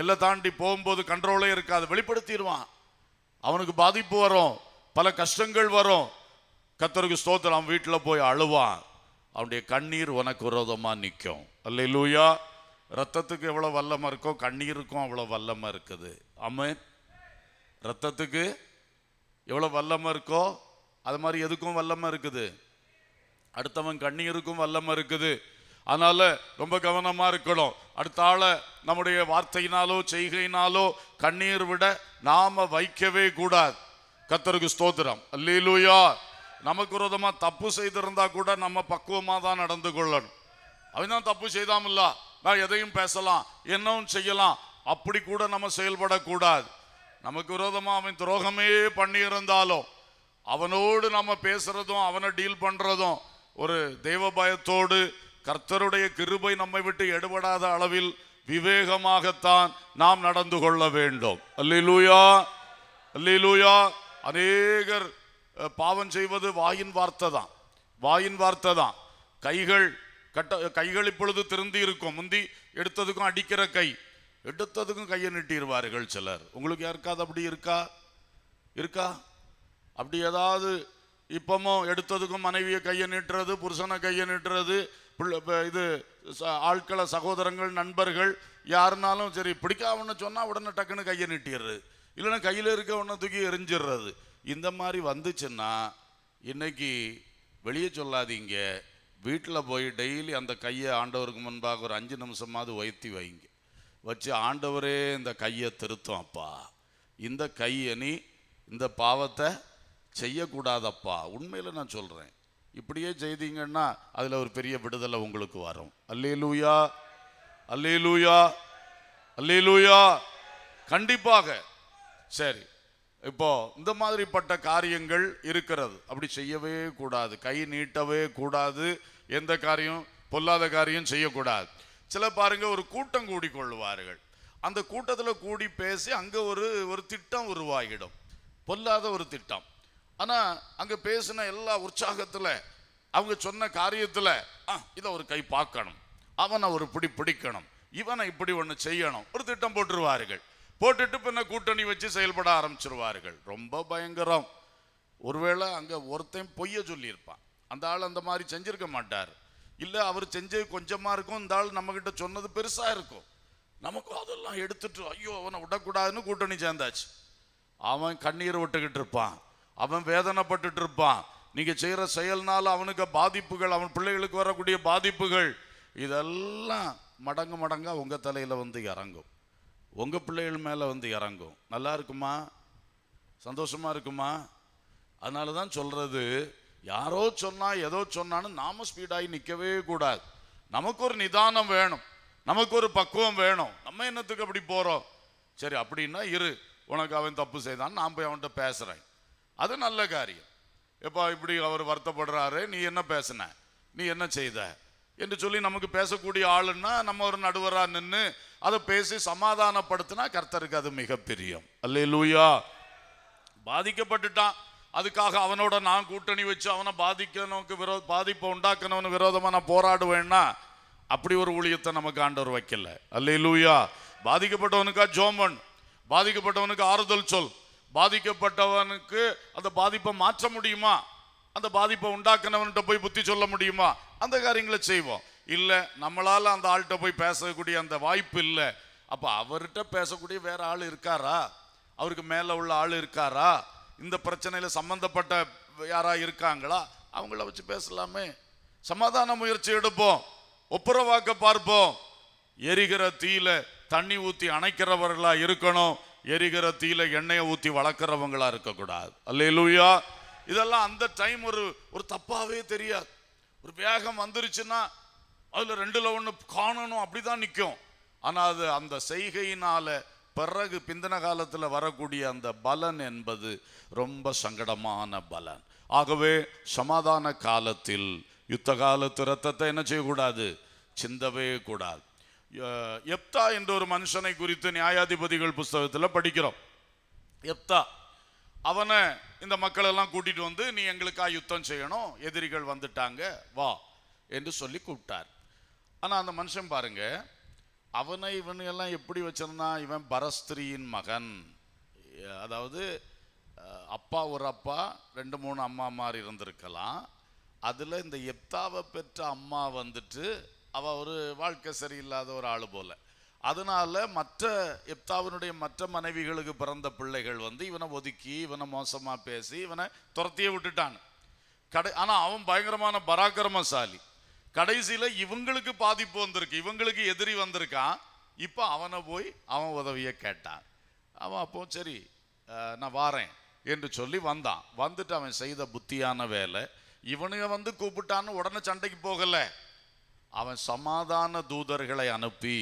எல்லை தாண்டி போகும்போது கண்ட்ரோலே இருக்காது வெளிப்படுத்திடுவான் அவனுக்கு பாதிப்பு வரும் பல கஷ்டங்கள் வரும் கத்தருக்கு ஸ்தோத்திரம் அவன் வீட்டில் போய் அழுவான் அவனுடைய கண்ணீர் உனக்கு விரோதமாக நிற்கும் அல்ல லூயா ரத்தத்துக்கு எவ்வளோ வல்லமாக இருக்கோ கண்ணீருக்கும் அவ்வளோ வல்லமாக இருக்குது அம்மன் ரத்தத்துக்கு எவ்வளோ வல்லமாக இருக்கோ அது மாதிரி எதுக்கும் வல்லமாக இருக்குது அடுத்தவன் கண்ணீருக்கும் வல்லமை இருக்குது அதனால ரொம்ப கவனமாக இருக்கணும் அடுத்த ஆளை நம்முடைய வார்த்தையினாலோ செய்கையினாலோ கண்ணீர் விட நாம வைக்கவே கூடாது கத்தருக்கு ஸ்தோத்திரம் அல்லா நமக்கு விரோதமாக தப்பு செய்திருந்தா கூட நம்ம பக்குவமாக தான் நடந்து கொள்ளணும் அவன் தான் தப்பு செய்தாமல்ல நான் எதையும் பேசலாம் என்னவும் செய்யலாம் அப்படி கூட நம்ம செயல்படக்கூடாது நமக்கு விரோதமாக அவன் துரோகமே பண்ணியிருந்தாலும் அவனோடு நம்ம பேசுறதும் அவனை டீல் பண்ணுறதும் ஒரு தெய்வ பயத்தோடு கர்த்தருடைய கிருபை நம்மை விட்டு எடுபடாத அளவில் விவேகமாகத்தான் நாம் நடந்து கொள்ள வேண்டும் அல்லிலூயா அல்லிலூயா அநேகர் பாவம் செய்வது வாயின் வார்த்தை தான் வாயின் வார்த்தை தான் கைகள் கட்ட கைகள் இப்பொழுது திருந்தி இருக்கும் முந்தி எடுத்ததுக்கும் அடிக்கிற கை எடுத்ததுக்கும் கையை நீட்டிடுவார்கள் சிலர் உங்களுக்கு யாருக்காது அப்படி இருக்கா இருக்கா அப்படி ஏதாவது இப்பமும் எடுத்ததுக்கும் மனைவியை கையை நீட்டுறது புருஷனை கையை நீட்டுறது இது ஆட்களை சகோதரங்கள் நண்பர்கள் யாருனாலும் சரி பிடிக்காமன்னு சொன்னால் உடனே டக்குன்னு கையை நீட்டிடுறது இல்லைன்னா கையில் இருக்க உடனே தூக்கி எரிஞ்சிடுறது இந்த மாதிரி வந்துச்சுன்னா இன்னைக்கு வெளியே சொல்லாதீங்க வீட்டில் போய் டெய்லி அந்த கையை ஆண்டவருக்கு முன்பாக ஒரு அஞ்சு நிமிஷமாவது உயர்த்தி வைங்க வச்சு ஆண்டவரே இந்த கையை திருத்தம் அப்பா இந்த கையை நீ இந்த பாவத்தை செய்யக்கூடாதப்பா உண்மையில் நான் சொல்கிறேன் இப்படியே செய்தீங்கன்னா அதில் ஒரு பெரிய விடுதலை உங்களுக்கு வரும் அல்லே லூயா அல்லே லூயா அல்லே லூயா கண்டிப்பாக சரி இப்போ இந்த மாதிரிப்பட்ட காரியங்கள் இருக்கிறது அப்படி செய்யவே கூடாது கை நீட்டவே கூடாது எந்த காரியம் பொல்லாத காரியம் செய்யக்கூடாது சில பாருங்க ஒரு கூட்டம் கூடி கொள்வார்கள் அந்த கூட்டத்தில் கூடி பேசி அங்கே ஒரு ஒரு திட்டம் உருவாகிடும் பொல்லாத ஒரு திட்டம் ஆனால் அங்கே பேசின எல்லா உற்சாகத்தில் அவங்க சொன்ன காரியத்தில் ஆ இதை ஒரு கை பார்க்கணும் அவனை ஒரு பிடி பிடிக்கணும் இவனை இப்படி ஒன்று செய்யணும் ஒரு திட்டம் போட்டுருவார்கள் போட்டுட்டு பின்ன கூட்டணி வச்சு செயல்பட ஆரம்பிச்சிருவார்கள் ரொம்ப பயங்கரம் ஒருவேளை அங்கே ஒருத்தையும் பொய்ய சொல்லியிருப்பான் அந்த ஆள் அந்த மாதிரி செஞ்சிருக்க மாட்டார் இல்லை அவர் செஞ்சது கொஞ்சமாக இருக்கும் இந்த ஆள் நம்மக்கிட்ட சொன்னது பெருசாக இருக்கும் நமக்கு அதெல்லாம் எடுத்துட்டு ஐயோ அவனை விடக்கூடாதுன்னு கூட்டணி சேர்ந்தாச்சு அவன் கண்ணீர் விட்டுக்கிட்டு இருப்பான் அவன் வேதனைப்பட்டுட்டு இருப்பான் நீங்கள் செய்கிற செயல்னால அவனுக்கு பாதிப்புகள் அவன் பிள்ளைகளுக்கு வரக்கூடிய பாதிப்புகள் இதெல்லாம் மடங்கு மடங்காக உங்கள் தலையில் வந்து இறங்கும் உங்கள் பிள்ளைகள் மேலே வந்து இறங்கும் நல்லா இருக்குமா சந்தோஷமாக இருக்குமா அதனால தான் சொல்கிறது யாரோ சொன்னால் ஏதோ சொன்னான்னு நாம ஸ்பீடாகி நிற்கவே கூடாது நமக்கு ஒரு நிதானம் வேணும் நமக்கு ஒரு பக்குவம் வேணும் நம்ம என்னத்துக்கு அப்படி போகிறோம் சரி அப்படின்னா இரு உனக்கு அவன் தப்பு செய்தான் நான் போய் அவன்கிட்ட பேசுகிறேன் அது நல்ல காரியம் எப்பா இப்படி அவர் வருத்தப்படுறாரு நீ என்ன பேசின நீ என்ன செய்த என்று சொல்லி நமக்கு பேசக்கூடிய ஆளுன்னா நம்ம ஒரு நடுவராக நின்று அதை பேசி சமாதானப்படுத்தினா கர்த்தருக்கு அது மிக பிரியம் அல்லே லூயா பாதிக்கப்பட்டுட்டான் அதுக்காக அவனோட நான் கூட்டணி வச்சு அவனை பாதிக்கணுக்கு விரோ பாதிப்பை உண்டாக்கணும்னு விரோதமாக நான் போராடுவேன்னா அப்படி ஒரு ஊழியத்தை நமக்கு ஆண்டவர் வைக்கல அல்லே லூயா பாதிக்கப்பட்டவனுக்கா ஜோமன் பாதிக்கப்பட்டவனுக்கு ஆறுதல் சொல் பாதிக்கப்பட்டவனுக்கு அந்த பாதிப்பை மாற்ற முடியுமா அந்த பாதிப்பை உண்டாக்குனவன்கிட்ட போய் புத்தி சொல்ல முடியுமா அந்த காரியங்களை செய்வோம் இல்லை நம்மளால் அந்த ஆள்கிட்ட போய் பேசக்கூடிய அந்த வாய்ப்பு இல்லை அப்போ அவர்கிட்ட பேசக்கூடிய வேற ஆள் இருக்காரா அவருக்கு மேலே உள்ள ஆள் இருக்காரா இந்த பிரச்சனையில் சம்மந்தப்பட்ட யாரா இருக்காங்களா அவங்கள வச்சு பேசலாமே சமாதான முயற்சி எடுப்போம் ஒப்புரவாக்க பார்ப்போம் எரிகிற தீயில தண்ணி ஊற்றி அணைக்கிறவர்களா இருக்கணும் எரிகிற தீயில எண்ணெயை ஊற்றி வளர்க்குறவங்களா இருக்கக்கூடாது அல்லையிலூயா இதெல்லாம் அந்த டைம் ஒரு ஒரு தப்பாகவே தெரியாது ஒரு வேகம் வந்துருச்சுன்னா அதில் ரெண்டில் ஒன்று காணணும் அப்படி தான் நிற்கும் ஆனால் அது அந்த செய்கையினால் பிறகு பிந்தின காலத்தில் வரக்கூடிய அந்த பலன் என்பது ரொம்ப சங்கடமான பலன் ஆகவே சமாதான காலத்தில் யுத்த காலத்து ரத்தத்தை என்ன செய்யக்கூடாது சிந்தவே கூடாது எப்தா என்ற ஒரு மனுஷனை குறித்து நியாயாதிபதிகள் புஸ்தகத்தில் படிக்கிறோம் எப்தா அவனை இந்த மக்களெல்லாம் கூட்டிட்டு வந்து நீ எங்களுக்காக யுத்தம் செய்யணும் எதிரிகள் வந்துட்டாங்க வா என்று சொல்லி கூப்பிட்டார் ஆனால் அந்த மனுஷன் பாருங்க அவனை இவனையெல்லாம் எப்படி வச்சிருந்தான் இவன் பரஸ்திரியின் மகன் அதாவது அப்பா ஒரு அப்பா ரெண்டு மூணு அம்மா மாதிரி இருந்திருக்கலாம் அதில் இந்த எப்தாவை பெற்ற அம்மா வந்துட்டு அவள் ஒரு வாழ்க்கை சரியில்லாத ஒரு ஆள் போல அதனால மற்ற எப்தாவினுடைய மற்ற மனைவிகளுக்கு பிறந்த பிள்ளைகள் வந்து இவனை ஒதுக்கி இவனை மோசமாக பேசி இவனை துரத்தியே விட்டுட்டான் கடை ஆனால் அவன் பயங்கரமான பராக்கிரமசாலி கடைசியில் இவங்களுக்கு பாதிப்பு வந்திருக்கு இவங்களுக்கு எதிரி வந்திருக்கான் இப்போ அவனை போய் அவன் உதவியை கேட்டான் அவன் அப்போ சரி நான் வாரேன் என்று சொல்லி வந்தான் வந்துட்டு அவன் செய்த புத்தியான வேலை இவனுங்க வந்து கூப்பிட்டான்னு உடனே சண்டைக்கு போகலை அவன் சமாதான தூதர்களை அனுப்பி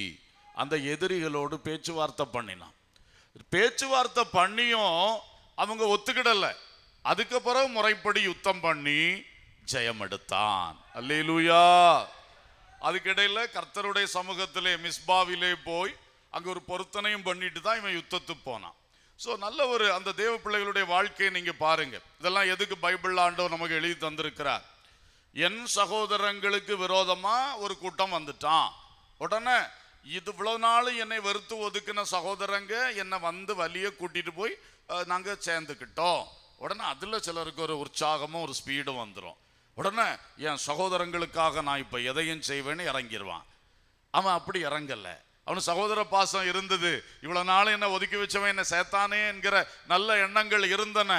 அந்த எதிரிகளோடு பேச்சுவார்த்தை பண்ணினான் பேச்சுவார்த்தை பண்ணியும் அவங்க ஒத்துக்கிடலை அதுக்கப்புறம் முறைப்படி யுத்தம் பண்ணி ஜெயம் எடுத்தான் அல்லேலூயா அதுக்கிடையில் கர்த்தருடைய சமூகத்திலே மிஸ்பாவிலே போய் அங்கே ஒரு பொருத்தனையும் பண்ணிட்டு தான் இவன் யுத்தத்துக்கு போனான் ஸோ நல்ல ஒரு அந்த தேவ பிள்ளைகளுடைய வாழ்க்கையை நீங்கள் பாருங்கள் இதெல்லாம் எதுக்கு பைபிள் ஆண்டோ நமக்கு எழுதி தந்திருக்கிறார் என் சகோதரங்களுக்கு விரோதமாக ஒரு கூட்டம் வந்துட்டான் உடனே இது இவ்வளோ நாள் என்னை வெறுத்து ஒதுக்கின சகோதரங்க என்னை வந்து வழியை கூட்டிகிட்டு போய் நாங்கள் சேர்ந்துக்கிட்டோம் உடனே அதில் சிலருக்கு ஒரு உற்சாகமும் ஒரு ஸ்பீடும் வந்துடும் உடனே என் சகோதரங்களுக்காக நான் இப்போ எதையும் செய்வேன்னு இறங்கிடுவான் அவன் அப்படி இறங்கலை அவன் சகோதர பாசம் இருந்தது இவ்வளோ நாள் என்ன ஒதுக்கி வச்சவன் என்னை சேர்த்தானே என்கிற நல்ல எண்ணங்கள் இருந்தன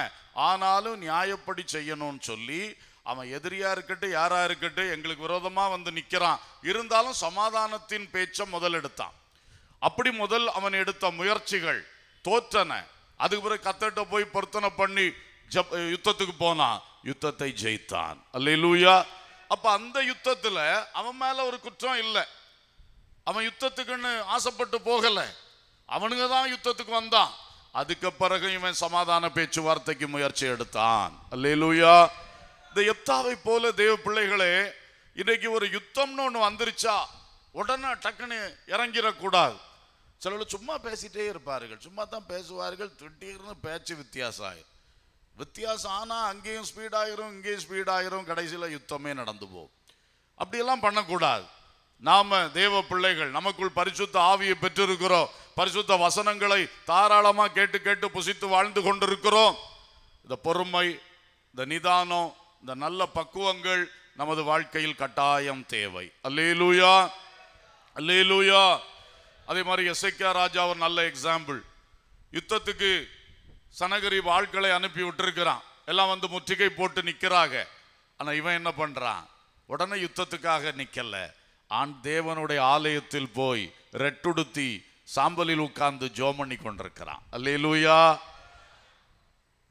ஆனாலும் நியாயப்படி செய்யணும்னு சொல்லி அவன் எதிரியா இருக்கட்டும் யாரா இருக்கட்டும் எங்களுக்கு விரோதமா வந்து நிக்கிறான் இருந்தாலும் சமாதானத்தின் பேச்சை முதல் எடுத்தான் அப்படி முதல் அவன் எடுத்த முயற்சிகள் தோற்றன அதுக்கு பிறகு கத்தட்ட போய் பொருத்தனை பண்ணி ஜப் யுத்தத்துக்கு போனான் யுத்தத்தை ஜெயித்தான் அல்ல லூயா அப்ப அந்த யுத்தத்துல அவன் மேல ஒரு குற்றம் இல்லை அவன் யுத்தத்துக்குன்னு ஆசைப்பட்டு போகல அவனுங்க தான் யுத்தத்துக்கு வந்தான் அதுக்கு பிறகு இவன் சமாதான பேச்சுவார்த்தைக்கு முயற்சி எடுத்தான் அல்ல லூயா இந்த எப்தாவை போல தேவ பிள்ளைகளே இன்னைக்கு ஒரு யுத்தம்னு ஒன்று வந்துருச்சா உடனே டக்குன்னு இறங்கிடக்கூடாது சிலவில் சும்மா பேசிகிட்டே இருப்பார்கள் சும்மா தான் பேசுவார்கள் திடீர்னு பேச்சு வித்தியாசம் ஆயிரும் வித்தியாசம் ஆனால் அங்கேயும் ஸ்பீடாயிரும் இங்கேயும் ஸ்பீடாயிரும் கடைசியில் யுத்தமே நடந்து போகும் அப்படியெல்லாம் பண்ணக்கூடாது நாம் தேவ பிள்ளைகள் நமக்குள் பரிசுத்த ஆவியை பெற்றிருக்கிறோம் பரிசுத்த வசனங்களை தாராளமாக கேட்டு கேட்டு புசித்து வாழ்ந்து கொண்டிருக்கிறோம் இந்த பொறுமை இந்த நிதானம் இந்த நல்ல பக்குவங்கள் நமது வாழ்க்கையில் கட்டாயம் தேவை அல்லேலூயா அல்லேலூயா அதே மாதிரி எஸ்ஐகே ராஜா ஒரு நல்ல எக்ஸாம்பிள் யுத்தத்துக்கு சனகரி ஆட்களை அனுப்பி விட்டுருக்கிறான் எல்லாம் வந்து முற்றுகை போட்டு நிற்கிறாங்க ஆனால் இவன் என்ன பண்ணுறான் உடனே யுத்தத்துக்காக நிற்கல ஆண் தேவனுடைய ஆலயத்தில் போய் ரெட்டுடுத்தி சாம்பலில் உட்கார்ந்து ஜோம் பண்ணி கொண்டிருக்கிறான் அல்லேலூயா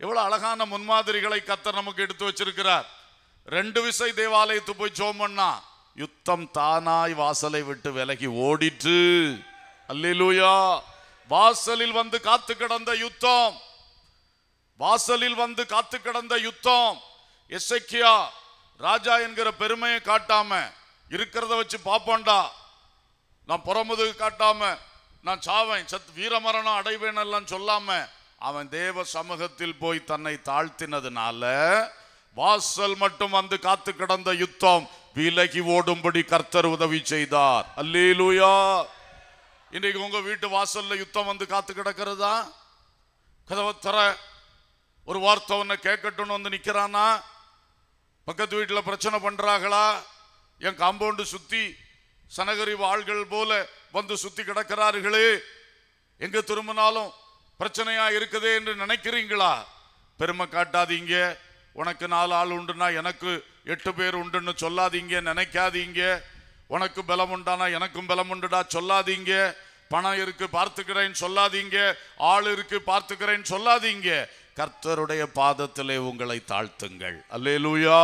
எவ்வளோ அழகான முன்மாதிரிகளை கத்தர் நமக்கு எடுத்து வச்சிருக்கிறார் ரெண்டு விசை தேவாலயத்து போய் ஜோம் பண்ணா யுத்தம் தானாய் வாசலை விட்டு விலகி ஓடிட்டு அல்லா வாசலில் வந்து காத்து கிடந்த யுத்தம் வாசலில் வந்து காத்து கிடந்த யுத்தம் எசக்கியா ராஜா என்கிற பெருமையை காட்டாம இருக்கிறத வச்சு பார்ப்போண்டா நான் புறமுதுகு காட்டாம நான் சாவேன் சத் வீரமரணம் அடைவேன் எல்லாம் சொல்லாம அவன் தேவ சமூகத்தில் போய் தன்னை தாழ்த்தினதுனால வாசல் மட்டும் வந்து காத்து கிடந்த யுத்தம் விலகி ஓடும்படி கர்த்தர் உதவி செய்தார் அல்லேலூயா இன்றைக்கு உங்க வீட்டு வாசல்ல யுத்தம் வந்து காத்து கிடக்கிறதா கதவை தர ஒரு வார்த்தை ஒன்று கேட்கட்டும்னு வந்து நிற்கிறானா பக்கத்து வீட்டில் பிரச்சனை பண்ணுறாங்களா என் காம்பவுண்டு சுற்றி சனகரி ஆள்கள் போல வந்து சுற்றி கிடக்கிறார்களே எங்கே திரும்பினாலும் பிரச்சனையா இருக்குது என்று நினைக்கிறீங்களா பெருமை காட்டாதீங்க உனக்கு நாலு ஆள் உண்டுனா எனக்கு எட்டு பேர் உண்டுன்னு சொல்லாதீங்க நினைக்காதீங்க உனக்கு பலம் உண்டானா எனக்கும் பலம் உண்டுடா சொல்லாதீங்க பணம் இருக்கு பார்த்துக்கிறேன்னு சொல்லாதீங்க ஆள் இருக்கு பார்த்துக்கிறேன்னு சொல்லாதீங்க கர்த்தருடைய பாதத்திலே உங்களை தாழ்த்துங்கள் அல்லே லூயா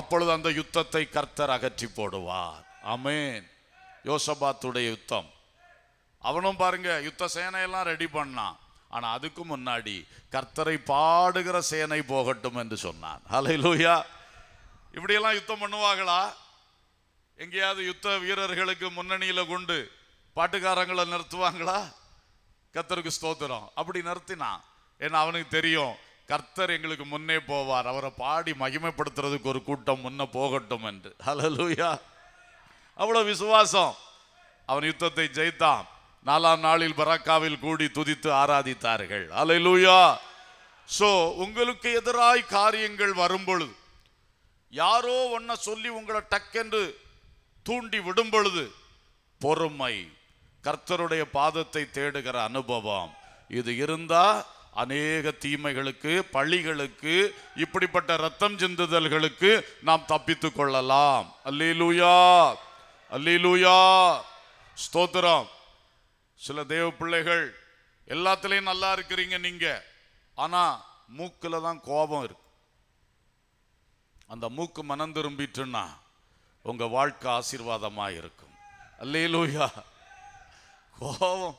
அப்பொழுது அந்த யுத்தத்தை கர்த்தர் அகற்றி போடுவார் அமேன் யோசபாத்துடைய யுத்தம் அவனும் பாருங்க யுத்த சேனையெல்லாம் ரெடி பண்ணான் ஆனால் அதுக்கு முன்னாடி கர்த்தரை பாடுகிற சேனை போகட்டும் என்று சொன்னான் ஹலை லூயா இப்படியெல்லாம் யுத்தம் பண்ணுவாங்களா எங்கேயாவது யுத்த வீரர்களுக்கு முன்னணியில் கொண்டு பாட்டுக்காரங்களை நிறுத்துவாங்களா கர்த்தருக்கு ஸ்தோத்திரம் அப்படி நிறுத்தினான் ஏன்னா அவனுக்கு தெரியும் கர்த்தர் எங்களுக்கு முன்னே போவார் அவரை பாடி மகிமைப்படுத்துறதுக்கு ஒரு கூட்டம் முன்னே போகட்டும் என்று ஹலோ லூயா அவ்வளோ விசுவாசம் அவன் யுத்தத்தை ஜெயித்தான் நாலாம் நாளில் பராக்காவில் கூடி துதித்து ஆராதித்தார்கள் அலை லூயா ஸோ உங்களுக்கு எதிராய் காரியங்கள் வரும்பொழுது யாரோ ஒன்ன சொல்லி உங்களை டக்கென்று தூண்டி விடும் பொழுது பொறுமை கர்த்தருடைய பாதத்தை தேடுகிற அனுபவம் இது இருந்தா அநேக தீமைகளுக்கு பழிகளுக்கு இப்படிப்பட்ட ரத்தம் சிந்துதல்களுக்கு நாம் தப்பித்துக் கொள்ளலாம் அல்லிலூயா அல்லிலூயா ஸ்தோத்திரம் சில தேவ பிள்ளைகள் எல்லாத்துலேயும் நல்லா இருக்கிறீங்க நீங்கள் ஆனால் மூக்கில் தான் கோபம் இருக்கு அந்த மூக்கு மனம் திரும்பிட்டுன்னா உங்கள் வாழ்க்கை ஆசீர்வாதமாக இருக்கும் அல்லையிலூயா கோபம்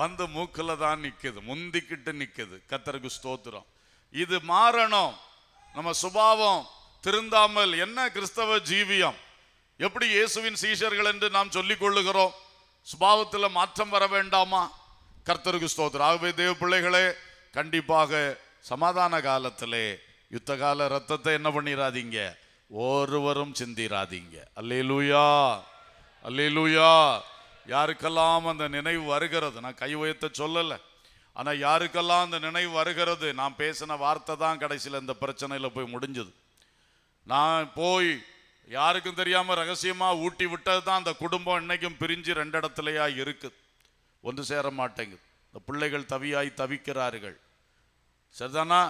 வந்து மூக்கில் தான் நிற்குது முந்திக்கிட்டு நிற்குது கத்தருக்கு ஸ்தோத்திரம் இது மாறணும் நம்ம சுபாவம் திருந்தாமல் என்ன கிறிஸ்தவ ஜீவியம் எப்படி இயேசுவின் சீஷர்கள் என்று நாம் சொல்லிக் கொள்ளுகிறோம் சுபாவத்தில் மாற்றம் வர வேண்டாமா கர்த்தருக்கு ஸ்தோத்திரம் ஆகவே தேவ பிள்ளைகளே கண்டிப்பாக சமாதான காலத்திலே யுத்த கால ரத்தத்தை என்ன பண்ணிடாதீங்க ஒருவரும் சிந்திராதீங்க அல்லேலூயா அல்லேலூயா யாருக்கெல்லாம் அந்த நினைவு வருகிறது நான் கை உயர்த்த சொல்லலை ஆனால் யாருக்கெல்லாம் அந்த நினைவு வருகிறது நான் பேசின வார்த்தை தான் கடைசியில் இந்த பிரச்சனையில் போய் முடிஞ்சது நான் போய் யாருக்கும் தெரியாமல் ரகசியமாக ஊட்டி விட்டது தான் அந்த குடும்பம் இன்னைக்கும் பிரிஞ்சு ரெண்டு இடத்துலயா இருக்குது ஒன்று சேர மாட்டேங்குது இந்த பிள்ளைகள் தவியாய் தவிக்கிறார்கள் சரிதானா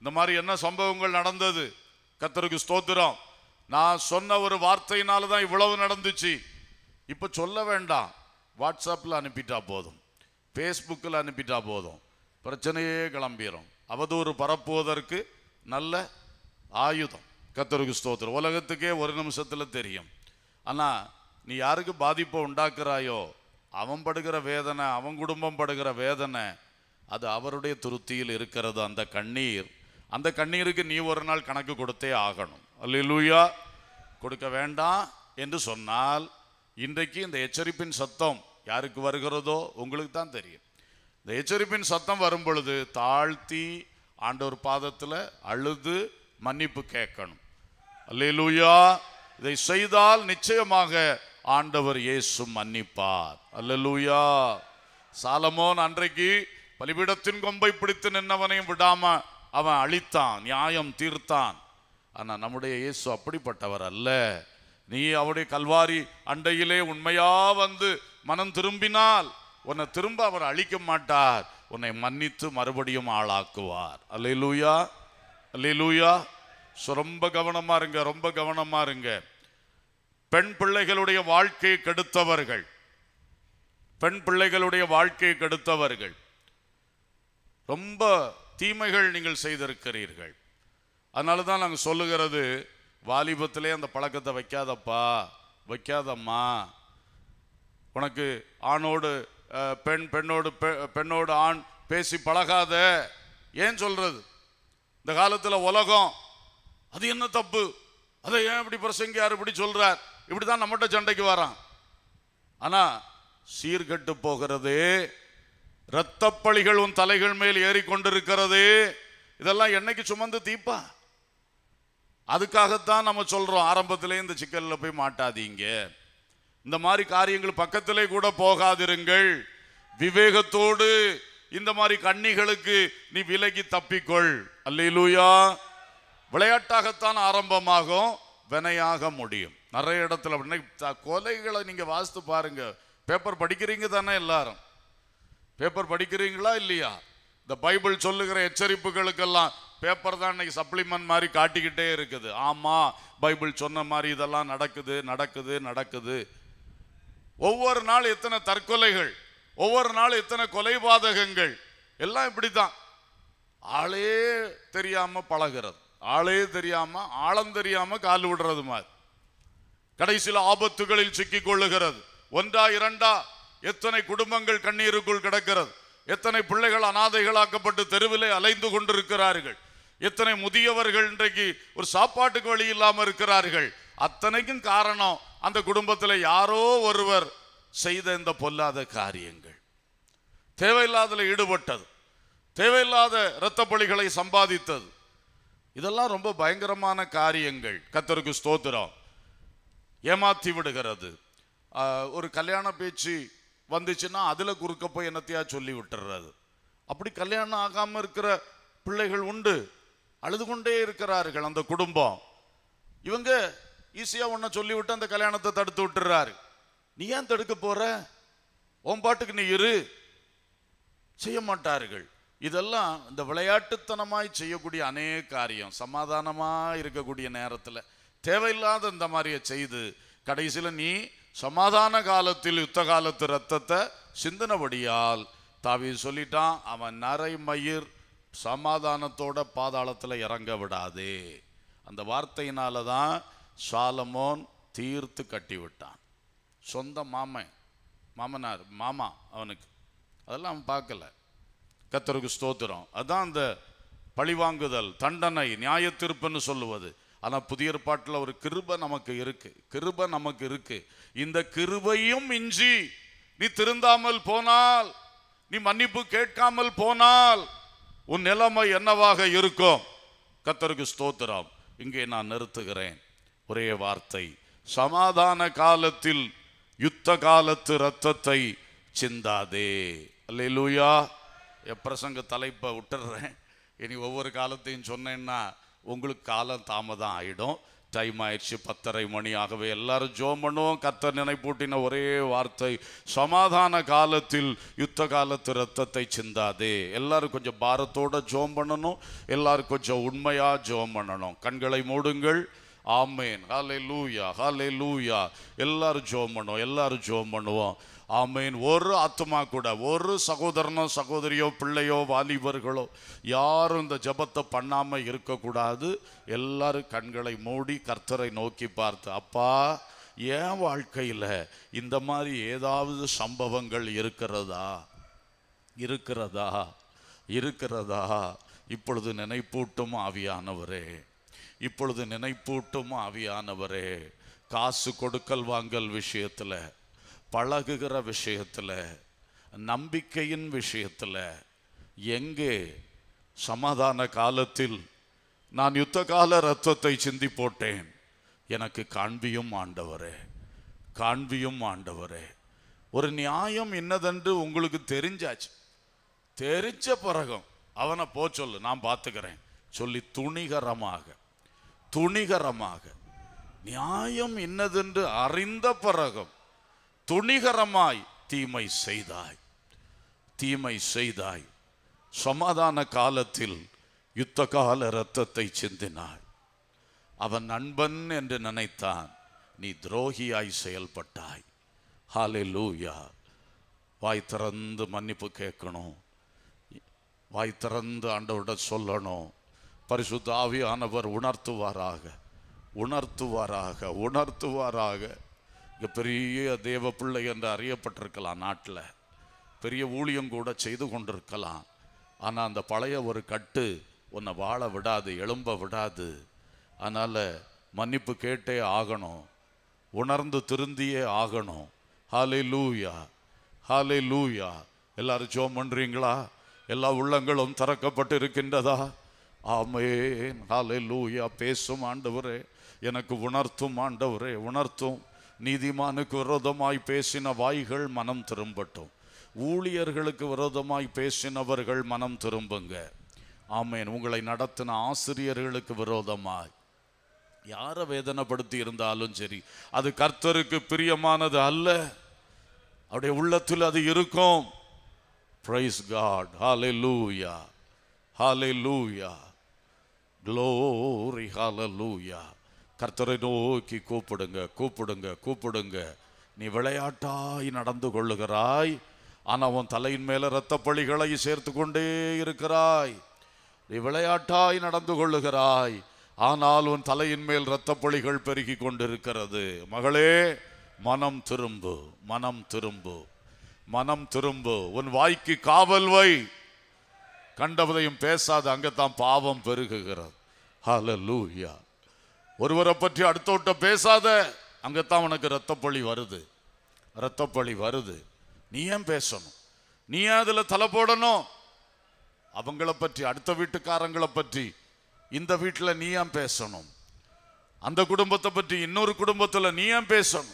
இந்த மாதிரி என்ன சம்பவங்கள் நடந்தது கத்தருக்கு ஸ்தோத்திரம் நான் சொன்ன ஒரு வார்த்தையினால தான் இவ்வளவு நடந்துச்சு இப்போ சொல்ல வேண்டாம் வாட்ஸ்அப்பில் அனுப்பிட்டா போதும் ஃபேஸ்புக்கில் அனுப்பிட்டா போதும் பிரச்சனையே கிளம்பிடும் அவதூறு பரப்புவதற்கு நல்ல ஆயுதம் கத்தருக்கு ஸ்தோத்திரம் உலகத்துக்கே ஒரு நிமிஷத்தில் தெரியும் ஆனால் நீ யாருக்கு பாதிப்பை உண்டாக்குறாயோ அவன் படுகிற வேதனை அவன் குடும்பம் படுகிற வேதனை அது அவருடைய துருத்தியில் இருக்கிறது அந்த கண்ணீர் அந்த கண்ணீருக்கு நீ ஒரு நாள் கணக்கு கொடுத்தே ஆகணும் அல்லூயா கொடுக்க வேண்டாம் என்று சொன்னால் இன்றைக்கு இந்த எச்சரிப்பின் சத்தம் யாருக்கு வருகிறதோ உங்களுக்கு தான் தெரியும் இந்த எச்சரிப்பின் சத்தம் வரும் பொழுது தாழ்த்தி ஆண்டவர் பாதத்தில் அழுது மன்னிப்பு கேட்கணும் அல்லேலூயா இதை செய்தால் நிச்சயமாக ஆண்டவர் இயேசு மன்னிப்பார் அல்லலூயா சாலமோன் அன்றைக்கு பலிபீடத்தின் கொம்பை பிடித்து நின்னவனையும் விடாம அவன் அழித்தான் நியாயம் தீர்த்தான் ஆனால் நம்முடைய இயேசு அப்படிப்பட்டவர் அல்ல நீ அவருடைய கல்வாரி அண்டையிலே உண்மையா வந்து மனம் திரும்பினால் உன்னை திரும்ப அவர் அழிக்க மாட்டார் உன்னை மன்னித்து மறுபடியும் ஆளாக்குவார் அல்லூயா லூயா ஸோ ரொம்ப கவனமாக இருங்க ரொம்ப கவனமாக இருங்க பெண் பிள்ளைகளுடைய வாழ்க்கையை கெடுத்தவர்கள் பெண் பிள்ளைகளுடைய வாழ்க்கையை கெடுத்தவர்கள் ரொம்ப தீமைகள் நீங்கள் செய்திருக்கிறீர்கள் அதனால தான் நாங்கள் சொல்லுகிறது வாலிபத்திலே அந்த பழக்கத்தை வைக்காதப்பா வைக்காதம்மா உனக்கு ஆணோடு பெண் பெண்ணோடு பெண்ணோடு ஆண் பேசி பழகாத ஏன் சொல்கிறது இந்த காலத்தில் உலகம் அது என்ன தப்பு அதை ஏன் இப்படி பிரசங்கியார் இப்படி சொல்கிறார் இப்படி தான் நம்மகிட்ட சண்டைக்கு வரான் ஆனால் சீர்கட்டு போகிறது இரத்தப்பழிகள் உன் தலைகள் மேல் ஏறிக்கொண்டிருக்கிறது இதெல்லாம் என்னைக்கு சுமந்து தீப்பா அதுக்காகத்தான் நம்ம சொல்கிறோம் ஆரம்பத்திலே இந்த சிக்கலில் போய் மாட்டாதீங்க இந்த மாதிரி காரியங்கள் பக்கத்திலே கூட போகாதிருங்கள் விவேகத்தோடு இந்த மாதிரி கண்ணிகளுக்கு நீ விலகி தப்பிக்கொள் அல்லையிலூயா விளையாட்டாகத்தான் ஆரம்பமாகும் வினையாக முடியும் நிறைய இடத்துல அப்படின்னா கொலைகளை நீங்கள் வாசித்து பாருங்க பேப்பர் படிக்கிறீங்க தானே எல்லாரும் பேப்பர் படிக்கிறீங்களா இல்லையா இந்த பைபிள் சொல்லுகிற எச்சரிப்புகளுக்கெல்லாம் பேப்பர் தான் இன்னைக்கு சப்ளிமெண்ட் மாதிரி காட்டிக்கிட்டே இருக்குது ஆமாம் பைபிள் சொன்ன மாதிரி இதெல்லாம் நடக்குது நடக்குது நடக்குது ஒவ்வொரு நாள் எத்தனை தற்கொலைகள் ஒவ்வொரு நாளும் இத்தனை கொலைபாதகங்கள் எல்லாம் இப்படி தான் ஆளே தெரியாமல் பழகிறது ஆளே தெரியாமல் ஆழம் தெரியாமல் கால் விடுறது மாதிரி கடைசியில் ஆபத்துகளில் சிக்கிக் கொள்ளுகிறது ஒன்றா இரண்டா எத்தனை குடும்பங்கள் கண்ணீருக்குள் கிடக்கிறது எத்தனை பிள்ளைகள் அனாதைகளாக்கப்பட்டு தெருவிலே அலைந்து கொண்டிருக்கிறார்கள் எத்தனை முதியவர்கள் இன்றைக்கு ஒரு சாப்பாட்டுக்கு வழி இல்லாமல் இருக்கிறார்கள் அத்தனைக்கும் காரணம் அந்த குடும்பத்தில் யாரோ ஒருவர் செய்த இந்த பொல்லாத காரியங்கள் தேவையில்லாததில் ஈடுபட்டது தேவையில்லாத இரத்த பலிகளை சம்பாதித்தது இதெல்லாம் ரொம்ப பயங்கரமான காரியங்கள் கத்தருக்கு ஸ்தோத்திரம் ஏமாற்றி விடுகிறது ஒரு கல்யாண பேச்சு வந்துச்சுன்னா அதில் குறுக்க போய் என்னத்தையா சொல்லி விட்டுறது அப்படி கல்யாணம் ஆகாமல் இருக்கிற பிள்ளைகள் உண்டு அழுது கொண்டே இருக்கிறார்கள் அந்த குடும்பம் இவங்க ஈஸியாக ஒன்றை சொல்லிவிட்டு அந்த கல்யாணத்தை தடுத்து விட்டுறாரு நீ ஏன் தடுக்க போகிற உன் பாட்டுக்கு நீ இரு செய்ய மாட்டார்கள் இதெல்லாம் இந்த விளையாட்டுத்தனமாய் செய்யக்கூடிய அநேக காரியம் சமாதானமாக இருக்கக்கூடிய நேரத்தில் தேவையில்லாத இந்த மாதிரியை செய்து கடைசியில் நீ சமாதான காலத்தில் யுத்த காலத்து ரத்தத்தை சிந்தனபடியால் தாவி சொல்லிட்டான் அவன் நரை மயிர் சமாதானத்தோட பாதாளத்தில் இறங்க விடாதே அந்த வார்த்தையினால தான் சாலமோன் தீர்த்து கட்டிவிட்டான் சொந்த மாமன் மாமனார் மாமா அவனுக்கு அதெல்லாம் அவன் பார்க்கல கத்தருக்கு ஸ்தோத்திரம் அதான் அந்த பழிவாங்குதல் தண்டனை நியாயத்திருப்புன்னு சொல்லுவது ஆனால் புதிய ஏற்பாட்டில் ஒரு கிருப நமக்கு இருக்கு கிருப நமக்கு இருக்கு இந்த கிருபையும் இஞ்சி நீ திருந்தாமல் போனால் நீ மன்னிப்பு கேட்காமல் போனால் உன் நிலைமை என்னவாக இருக்கும் கத்தருக்கு ஸ்தோத்திரம் இங்கே நான் நிறுத்துகிறேன் ஒரே வார்த்தை சமாதான காலத்தில் யுத்த காலத்து இரத்தத்தை சிந்தாதே அல்லையிலூயா என் பிரசங்க தலைப்பை விட்டுடுறேன் இனி ஒவ்வொரு காலத்தையும் சொன்னேன்னா உங்களுக்கு காலம் தாமதம் ஆகிடும் டைம் ஆயிடுச்சு பத்தரை மணி ஆகவே எல்லாரும் ஜோம் பண்ணுவோம் கத்த நினைப்பூட்டின ஒரே வார்த்தை சமாதான காலத்தில் யுத்த காலத்து ரத்தத்தை சிந்தாதே எல்லாரும் கொஞ்சம் பாரத்தோட ஜோம் பண்ணணும் எல்லாரும் கொஞ்சம் உண்மையாக ஜோம் பண்ணணும் கண்களை மூடுங்கள் ஆமேன் ஹாலே லூயா ஹாலே லூயா எல்லாரும் ஜோம் பண்ணுவோம் எல்லாரும் ஜோம் பண்ணுவோம் ஆமீன் ஒரு ஆத்மா கூட ஒரு சகோதரனோ சகோதரியோ பிள்ளையோ வாலிபர்களோ யாரும் இந்த ஜபத்தை பண்ணாமல் இருக்கக்கூடாது எல்லாரும் கண்களை மூடி கர்த்தரை நோக்கி பார்த்து அப்பா என் வாழ்க்கையில் இந்த மாதிரி ஏதாவது சம்பவங்கள் இருக்கிறதா இருக்கிறதா இருக்கிறதா இப்பொழுது நினைப்பூட்டும் ஆவியானவரே இப்பொழுது நினைப்பூட்டும் ஆவியானவரே காசு கொடுக்கல் வாங்கல் விஷயத்தில் பழகுகிற விஷயத்தில் நம்பிக்கையின் விஷயத்தில் எங்கே சமாதான காலத்தில் நான் யுத்த கால ரத்தத்தை சிந்தி போட்டேன் எனக்கு காண்பியும் ஆண்டவரே காண்பியும் ஆண்டவரே ஒரு நியாயம் என்னதென்று உங்களுக்கு தெரிஞ்சாச்சு தெரிஞ்ச பிறகும் அவனை போ சொல்லு நான் பார்த்துக்கிறேன் சொல்லி துணிகரமாக துணிகரமாக நியாயம் என்னதென்று அறிந்த பிறகும் துணிகரமாய் தீமை செய்தாய் தீமை செய்தாய் சமாதான காலத்தில் யுத்த கால இரத்தத்தை சிந்தினாய் அவன் நண்பன் என்று நினைத்தான் நீ துரோகியாய் செயல்பட்டாய் ஹாலே லூயா வாய் திறந்து மன்னிப்பு கேட்கணும் வாய் திறந்து ஆண்டவரோட சொல்லணும் பரிசுத்த ஆவியானவர் உணர்த்துவாராக உணர்த்துவாராக உணர்த்துவாராக பெரிய தேவ பிள்ளை என்று அறியப்பட்டிருக்கலாம் நாட்டில் பெரிய ஊழியம் கூட செய்து கொண்டிருக்கலாம் ஆனால் அந்த பழைய ஒரு கட்டு உன்னை வாழ விடாது எழும்ப விடாது அதனால் மன்னிப்பு கேட்டே ஆகணும் உணர்ந்து திருந்தியே ஆகணும் ஹாலே லூயா ஹாலே லூயா எல்லாரும் ஜோம் பண்ணுறீங்களா எல்லா உள்ளங்களும் திறக்கப்பட்டு இருக்கின்றதா ஆமேன் ஹாலே லூயா பேசும் ஆண்டவரே எனக்கு உணர்த்தும் ஆண்டவரே உணர்த்தும் நீதிமானுக்கு விரோதமாய் பேசின வாய்கள் மனம் திரும்பட்டும் ஊழியர்களுக்கு விரோதமாய் பேசினவர்கள் மனம் திரும்புங்க ஆமேன் உங்களை நடத்தின ஆசிரியர்களுக்கு விரோதமாய் யாரை வேதனைப்படுத்தி இருந்தாலும் சரி அது கர்த்தருக்கு பிரியமானது அல்ல அவருடைய உள்ளத்தில் அது இருக்கும் பிரைஸ் காட் ஹாலே லூயா ஹாலே லூயா க்ளோரி ஹால லூயா கர்த்தரை நோக்கி கூப்பிடுங்க கூப்பிடுங்க கூப்பிடுங்க நீ விளையாட்டாய் நடந்து கொள்ளுகிறாய் ஆனால் உன் தலையின் மேலே இரத்த பழிகளை சேர்த்து கொண்டே இருக்கிறாய் நீ விளையாட்டாய் நடந்து கொள்ளுகிறாய் ஆனால் உன் தலையின் மேல் இரத்த பழிகள் பெருகி கொண்டிருக்கிறது மகளே மனம் திரும்பு மனம் திரும்பு மனம் திரும்பு உன் வாய்க்கு காவல் வை கண்டவதையும் பேசாது அங்கே தான் பாவம் பெருகுகிறது ஹலலூயா ஒருவரை பற்றி அடுத்தவட்ட பேசாத அங்கே தான் உனக்கு ரத்தப்பழி வருது ரத்தப்பழி வருது நீ ஏன் பேசணும் நீ ஏன் அதில் தலை போடணும் அவங்கள பற்றி அடுத்த வீட்டுக்காரங்களை பற்றி இந்த வீட்டில் நீ ஏன் பேசணும் அந்த குடும்பத்தை பற்றி இன்னொரு குடும்பத்தில் நீ ஏன் பேசணும்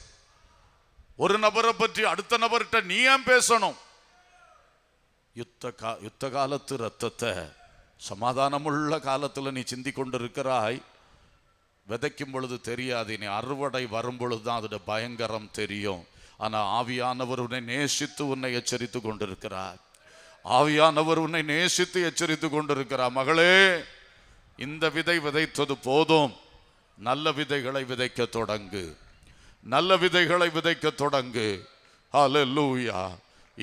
ஒரு நபரை பற்றி அடுத்த நபர்கிட்ட நீ ஏன் பேசணும் யுத்த கா யுத்த காலத்து ரத்தத்தை சமாதானமுள்ள காலத்தில் நீ சிந்தி கொண்டிருக்கிறாய் விதைக்கும் பொழுது தெரியாது இனி அறுவடை வரும் பொழுது தான் அதோட பயங்கரம் தெரியும் ஆனால் ஆவியானவர் உன்னை நேசித்து உன்னை எச்சரித்து கொண்டிருக்கிறார் ஆவியானவர் உன்னை நேசித்து எச்சரித்து கொண்டிருக்கிறார் மகளே இந்த விதை விதைத்தது போதும் நல்ல விதைகளை விதைக்க தொடங்கு நல்ல விதைகளை விதைக்க தொடங்கு லூயா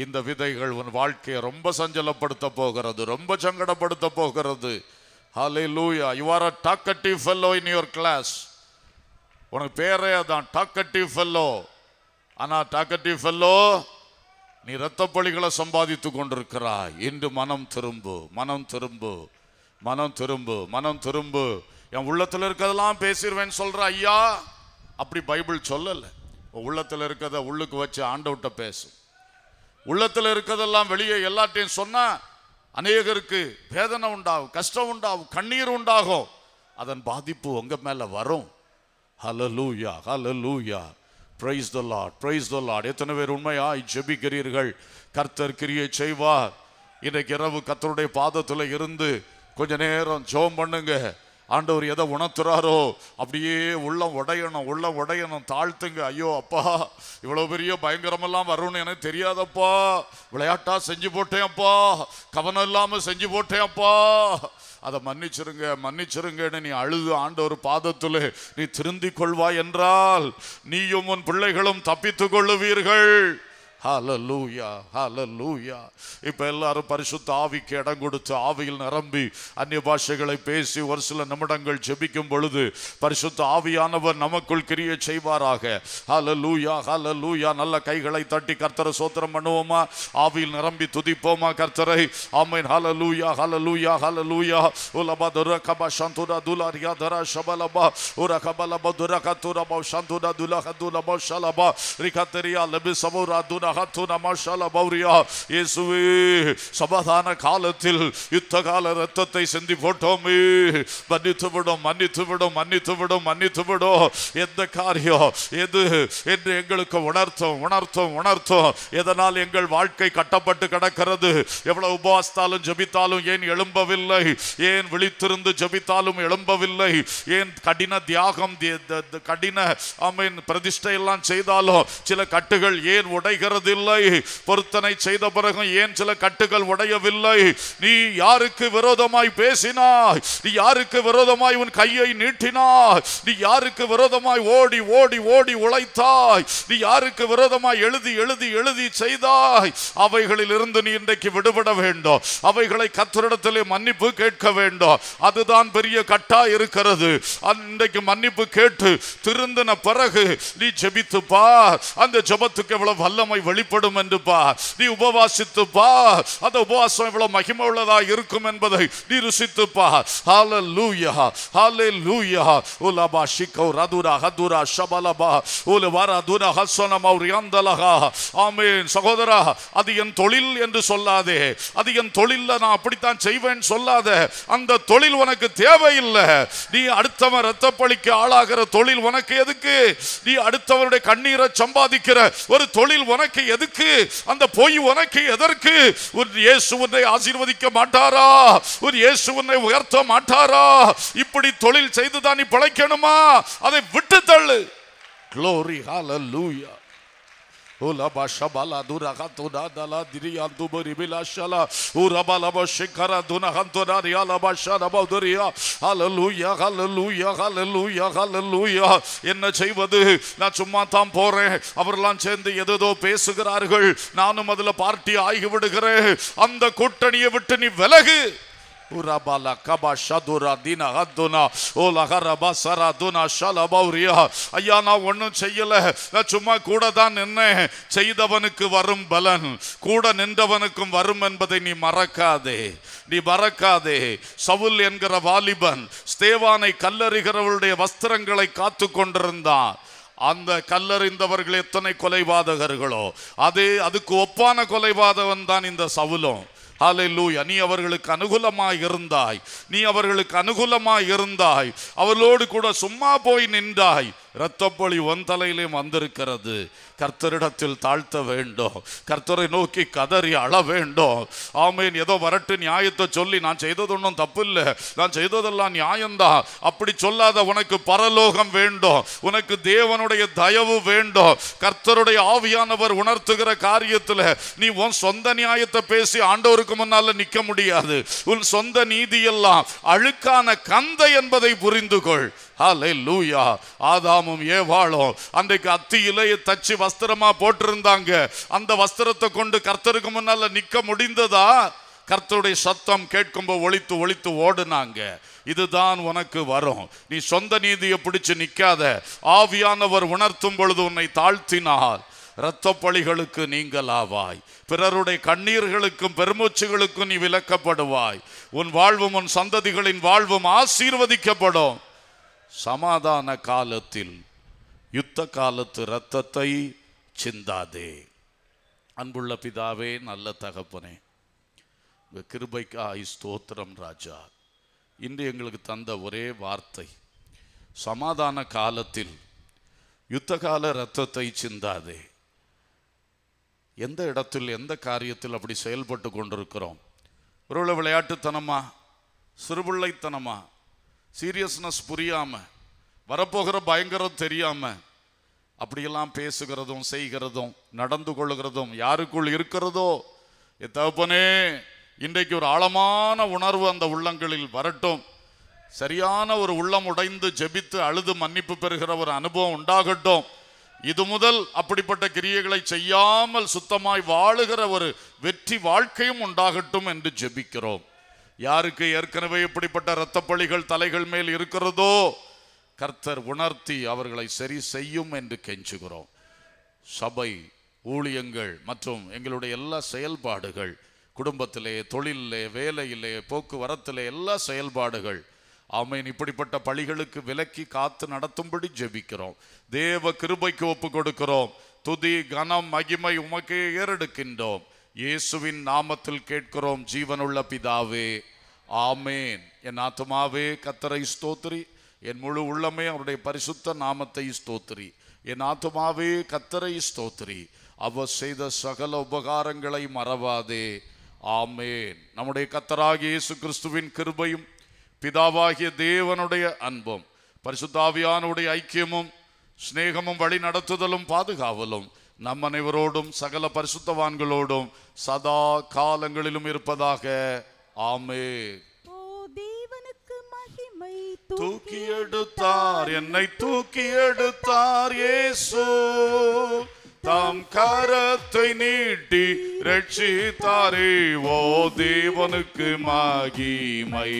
இந்த விதைகள் உன் வாழ்க்கையை ரொம்ப சஞ்சலப்படுத்த போகிறது ரொம்ப சங்கடப்படுத்த போகிறது ஹalleluya you are a talkative fellow in your class உனக்கு பேரே அதான் talkative fellow ஆனா talkative fellow நீ இரத்த பலிகளை சம்பாதித்து கொண்டிருக்கிறாய் இன்று மனம் திரும்பு மனம் திரும்பு மனம் திரும்பு மனம் திரும்பு என் உள்ளத்தில் இருக்கிறதெல்லாம் பேசிடுவேன்னு சொல்கிற ஐயா அப்படி பைபிள் சொல்லலை உள்ளத்தில் இருக்கிறத உள்ளுக்கு வச்சு ஆண்டவுட்ட பேசும் உள்ளத்தில் இருக்கிறதெல்லாம் வெளியே எல்லாத்தையும் சொன்னால் அநேகருக்கு வேதனை உண்டாகும் கஷ்டம் உண்டாகும் கண்ணீர் உண்டாகும் அதன் பாதிப்பு உங்கள் மேலே வரும் ஹலலூயா ஹலலூயா praise the Lord praise the எத்தனை பேர் உண்மையாய் ஜெபிக்கிறீர்கள் கர்த்தர் கிரியை செய்வார் இன்னைக்கு இரவு கர்த்தருடைய பாதத்தில் இருந்து கொஞ்ச நேரம் ஜோம் பண்ணுங்க ஆண்டவர் எதை உணர்த்துறாரோ அப்படியே உள்ள உடையணும் உள்ள உடையணும் தாழ்த்துங்க ஐயோ அப்பா இவ்வளோ பெரிய பயங்கரமெல்லாம் வரும்னு எனக்கு தெரியாதப்பா விளையாட்டா செஞ்சு போட்டேன் அப்பா கவனம் இல்லாமல் செஞ்சு போட்டேன் அப்பா அதை மன்னிச்சிருங்க மன்னிச்சிருங்கன்னு நீ அழுது ஆண்டவர் பாதத்தில் நீ திருந்திக் கொள்வாய் என்றால் நீயும் உன் பிள்ளைகளும் தப்பித்து கொள்ளுவீர்கள் ஹலலூயா ஹலலூயா இப்போ எல்லாரும் பரிசுத்த ஆவிக்கு இடம் கொடுத்து ஆவியில் நிரம்பி அந்நிய பாஷைகளை பேசி ஒரு சில நிமிடங்கள் ஜெபிக்கும் பொழுது பரிசுத்த ஆவியானவர் நமக்குள் கிரிய செய்வாராக ஹலலூயா ஹலலூயா நல்ல கைகளை தட்டி கர்த்தரை சோத்திரம் பண்ணுவோமா ஆவியில் நிரம்பி துதிப்போமா கர்த்தரை ஆமீன் ஹலலூயா ஹலலூயா ஹலலூயா உலபா துர கபா சந்துரா துலா ரியா தரா ஷபலபா உர கபலபா துர கத்துரபா சந்துரா துலா கதுலபா ஷலபா ரிகத்தரியா லபி சபுரா துனா ரகத்து சமாதான காலத்தில் யுத்த கால ரத்தத்தை சிந்தி போட்டோமே மன்னித்து விடும் மன்னித்து விடும் மன்னித்து விடும் மன்னித்து விடும் எந்த காரியம் எது என்று எங்களுக்கு உணர்த்தும் உணர்த்தும் உணர்த்தும் எதனால் எங்கள் வாழ்க்கை கட்டப்பட்டு கிடக்கிறது எவ்வளவு உபவாசத்தாலும் ஜபித்தாலும் ஏன் எழும்பவில்லை ஏன் விழித்திருந்து ஜபித்தாலும் எழும்பவில்லை ஏன் கடின தியாகம் கடின ஐ மீன் பிரதிஷ்டையெல்லாம் செய்தாலும் சில கட்டுகள் ஏன் உடைகிறது செய்ததில்லை பொருத்தனை செய்த பிறகு ஏன் சில கட்டுகள் உடையவில்லை நீ யாருக்கு விரோதமாய் பேசினாய் நீ யாருக்கு விரோதமாய் உன் கையை நீட்டினாய் நீ யாருக்கு விரோதமாய் ஓடி ஓடி ஓடி உழைத்தாய் நீ யாருக்கு விரோதமாய் எழுதி எழுதி எழுதி செய்தாய் அவைகளில் இருந்து நீ இன்றைக்கு விடுபட வேண்டும் அவைகளை கத்தரிடத்திலே மன்னிப்பு கேட்க வேண்டும் அதுதான் பெரிய கட்டா இருக்கிறது இன்றைக்கு மன்னிப்பு கேட்டு திருந்தின பிறகு நீ ஜெபித்து பார் அந்த ஜபத்துக்கு எவ்வளவு வல்லமை வெளிப்படும் என்று பா நீ உபவாசித்து பா அந்த உபவாசம் எவ்வளவு மகிமை உள்ளதா இருக்கும் என்பதை நீ ருசித்து பா ஹால லூயா ஹாலே லூயா உலபா ஷிகோ ரதுரா ஹதுரா ஷபலபா உல வர துரா ஹசனம் அவர் யாந்தலகா ஆமேன் சகோதரா அது என் தொழில் என்று சொல்லாதே அது என் தொழில நான் அப்படித்தான் செய்வேன் சொல்லாத அந்த தொழில் உனக்கு தேவையில்லை நீ அடுத்தவன் ரத்த பழிக்கு ஆளாகிற தொழில் உனக்கு எதுக்கு நீ அடுத்தவருடைய கண்ணீரை சம்பாதிக்கிற ஒரு தொழில் உனக்கு உனக்கு எதுக்கு அந்த பொய் உனக்கு எதற்கு ஒரு இயேசு உன்னை ஆசீர்வதிக்க மாட்டாரா ஒரு இயேசு உன்னை உயர்த்த மாட்டாரா இப்படி தொழில் செய்துதான் நீ பிழைக்கணுமா அதை விட்டு தள்ளு க்ளோரி ஹாலூயா Ulaba şabala dura kantuna dala diri yandumu ribila şala. Urabala boşikara duna kantuna riyala başana bavduriya. Hallelujah, hallelujah, hallelujah, hallelujah. என்ன செய்வது நான் சும்மா தான் போறேன் அவரெல்லாம் சேர்ந்து எதோ பேசுகிறார்கள் நானும் அதுல பார்ட்டி ஆகிவிடுகிறேன் அந்த கூட்டணியை விட்டு நீ விலகு Urabala kaba şadura dina hadduna ola haraba saraduna şalabavriya ஐயா நான் ஒன்றும் செய்யல நான் சும்மா கூட தான் நின்னேன் செய்தவனுக்கு வரும் பலன் கூட நின்றவனுக்கும் வரும் என்பதை நீ மறக்காதே நீ மறக்காதே சவுல் என்கிற வாலிபன் ஸ்தேவானை கல்லறிகிறவருடைய வஸ்திரங்களை காத்து கொண்டிருந்தான் அந்த கல்லறிந்தவர்கள் எத்தனை கொலைவாதகர்களோ அது அதுக்கு ஒப்பான கொலைவாதவன் தான் இந்த சவுலும் ஹலெல்லூயா நீ அவர்களுக்கு அனுகூலமாக இருந்தாய் நீ அவர்களுக்கு அனுகூலமாக இருந்தாய் அவர்களோடு கூட சும்மா போய் நின்றாய் இரத்தப்பொழி ஒன் தலையிலையும் வந்திருக்கிறது கர்த்தரிடத்தில் தாழ்த்த வேண்டும் கர்த்தரை நோக்கி கதறி அழ வேண்டும் ஆமேன் ஏதோ வரட்டு நியாயத்தை சொல்லி நான் செய்தது ஒன்றும் தப்பு இல்லை நான் செய்ததெல்லாம் நியாயம்தான் அப்படி சொல்லாத உனக்கு பரலோகம் வேண்டும் உனக்கு தேவனுடைய தயவு வேண்டும் கர்த்தருடைய ஆவியானவர் உணர்த்துகிற காரியத்தில் நீ உன் சொந்த நியாயத்தை பேசி ஆண்டவருக்கு முன்னால் நிற்க முடியாது உன் சொந்த நீதியெல்லாம் அழுக்கான கந்தை என்பதை புரிந்து கொள் ஹலை லூயா ஆதாமும் ஏவாளும் அன்றைக்கு அத்தியிலேயே தச்சு வஸ்திரமா போட்டிருந்தாங்க அந்த வஸ்திரத்தை கொண்டு கர்த்தருக்கு முன்னால நிக்க முடிந்ததா கர்த்தருடைய சத்தம் கேட்கும்போது ஒழித்து ஒழித்து ஓடுனாங்க இதுதான் உனக்கு வரும் நீ சொந்த நீதியை பிடிச்சு நிற்காத ஆவியானவர் உணர்த்தும் பொழுது உன்னை தாழ்த்தினால் இரத்த பழிகளுக்கு ஆவாய் பிறருடைய கண்ணீர்களுக்கும் பெருமூச்சுகளுக்கும் நீ விளக்கப்படுவாய் உன் வாழ்வும் உன் சந்ததிகளின் வாழ்வும் ஆசீர்வதிக்கப்படும் சமாதான காலத்தில் யுத்த காலத்து இரத்தத்தை சிந்தாதே அன்புள்ள பிதாவே நல்ல தகப்பனே உங்கள் கிருபைக்கா ஸ்தோத்திரம் ராஜா இன்று எங்களுக்கு தந்த ஒரே வார்த்தை சமாதான காலத்தில் யுத்த கால இரத்தத்தை சிந்தாதே எந்த இடத்தில் எந்த காரியத்தில் அப்படி செயல்பட்டு கொண்டிருக்கிறோம் ஒருவேளை விளையாட்டுத்தனமா சிறுபிள்ளைத்தனமா சீரியஸ்னஸ் புரியாமல் வரப்போகிற பயங்கரம் தெரியாமல் அப்படியெல்லாம் பேசுகிறதும் செய்கிறதும் நடந்து கொள்கிறதும் யாருக்குள் இருக்கிறதோ எத்தப்பனே இன்றைக்கு ஒரு ஆழமான உணர்வு அந்த உள்ளங்களில் வரட்டும் சரியான ஒரு உள்ளம் உடைந்து ஜெபித்து அழுது மன்னிப்பு பெறுகிற ஒரு அனுபவம் உண்டாகட்டும் இது முதல் அப்படிப்பட்ட கிரியைகளை செய்யாமல் சுத்தமாய் வாழுகிற ஒரு வெற்றி வாழ்க்கையும் உண்டாகட்டும் என்று ஜெபிக்கிறோம் யாருக்கு ஏற்கனவே இப்படிப்பட்ட இரத்த பழிகள் தலைகள் மேல் இருக்கிறதோ கர்த்தர் உணர்த்தி அவர்களை சரி செய்யும் என்று கெஞ்சுகிறோம் சபை ஊழியங்கள் மற்றும் எங்களுடைய எல்லா செயல்பாடுகள் குடும்பத்திலே தொழிலே வேலையிலே போக்குவரத்திலே எல்லா செயல்பாடுகள் அவன் இப்படிப்பட்ட பழிகளுக்கு விலக்கி காத்து நடத்தும்படி ஜெபிக்கிறோம் தேவ கிருபைக்கு ஒப்பு கொடுக்கிறோம் துதி கனம் மகிமை உமக்கே ஏறெடுக்கின்றோம் இயேசுவின் நாமத்தில் கேட்கிறோம் ஜீவனுள்ள பிதாவே ஆமேன் என் ஆத்மாவே கத்தரை ஸ்தோத்திரி என் முழு உள்ளமே அவருடைய பரிசுத்த நாமத்தை ஸ்தோத்திரி என் ஆத்மாவே கத்தரை ஸ்தோத்திரி அவர் செய்த சகல உபகாரங்களை மறவாதே ஆமேன் நம்முடைய கத்தராகிய இயேசு கிறிஸ்துவின் கிருபையும் பிதாவாகிய தேவனுடைய அன்பும் பரிசுத்தாவியானுடைய ஐக்கியமும் சிநேகமும் வழி நடத்துதலும் பாதுகாவலும் நம் அனைவரோடும் சகல பரிசுத்தவான்களோடும் சதா காலங்களிலும் இருப்பதாக ஆமே தூக்கி எடுத்தார் என்னை தூக்கி எடுத்தார் தாம் கரத்தை நீட்டி ரட்சித்தாரே ஓ தேவனுக்கு மாகிமை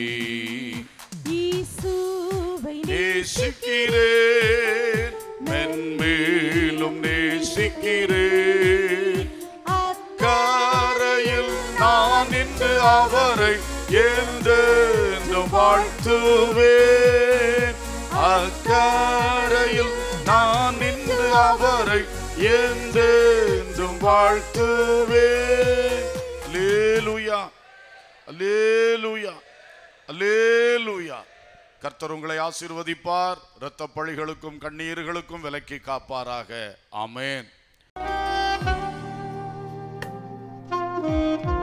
நேசிக்கிறேன் மென்மேலும் நேசிக்கிறேன் அவரை என்று வாழ்த்துவேன் அக்கரையில் நான் நின்று அவரை என்றென்றும் வாழ்த்துவேன் லேலுயா லேலுயா லேலுயா கர்த்தர் உங்களை ஆசீர்வதிப்பார் இரத்த பழிகளுக்கும் கண்ணீர்களுக்கும் விலக்கி காப்பாராக ஆமேன்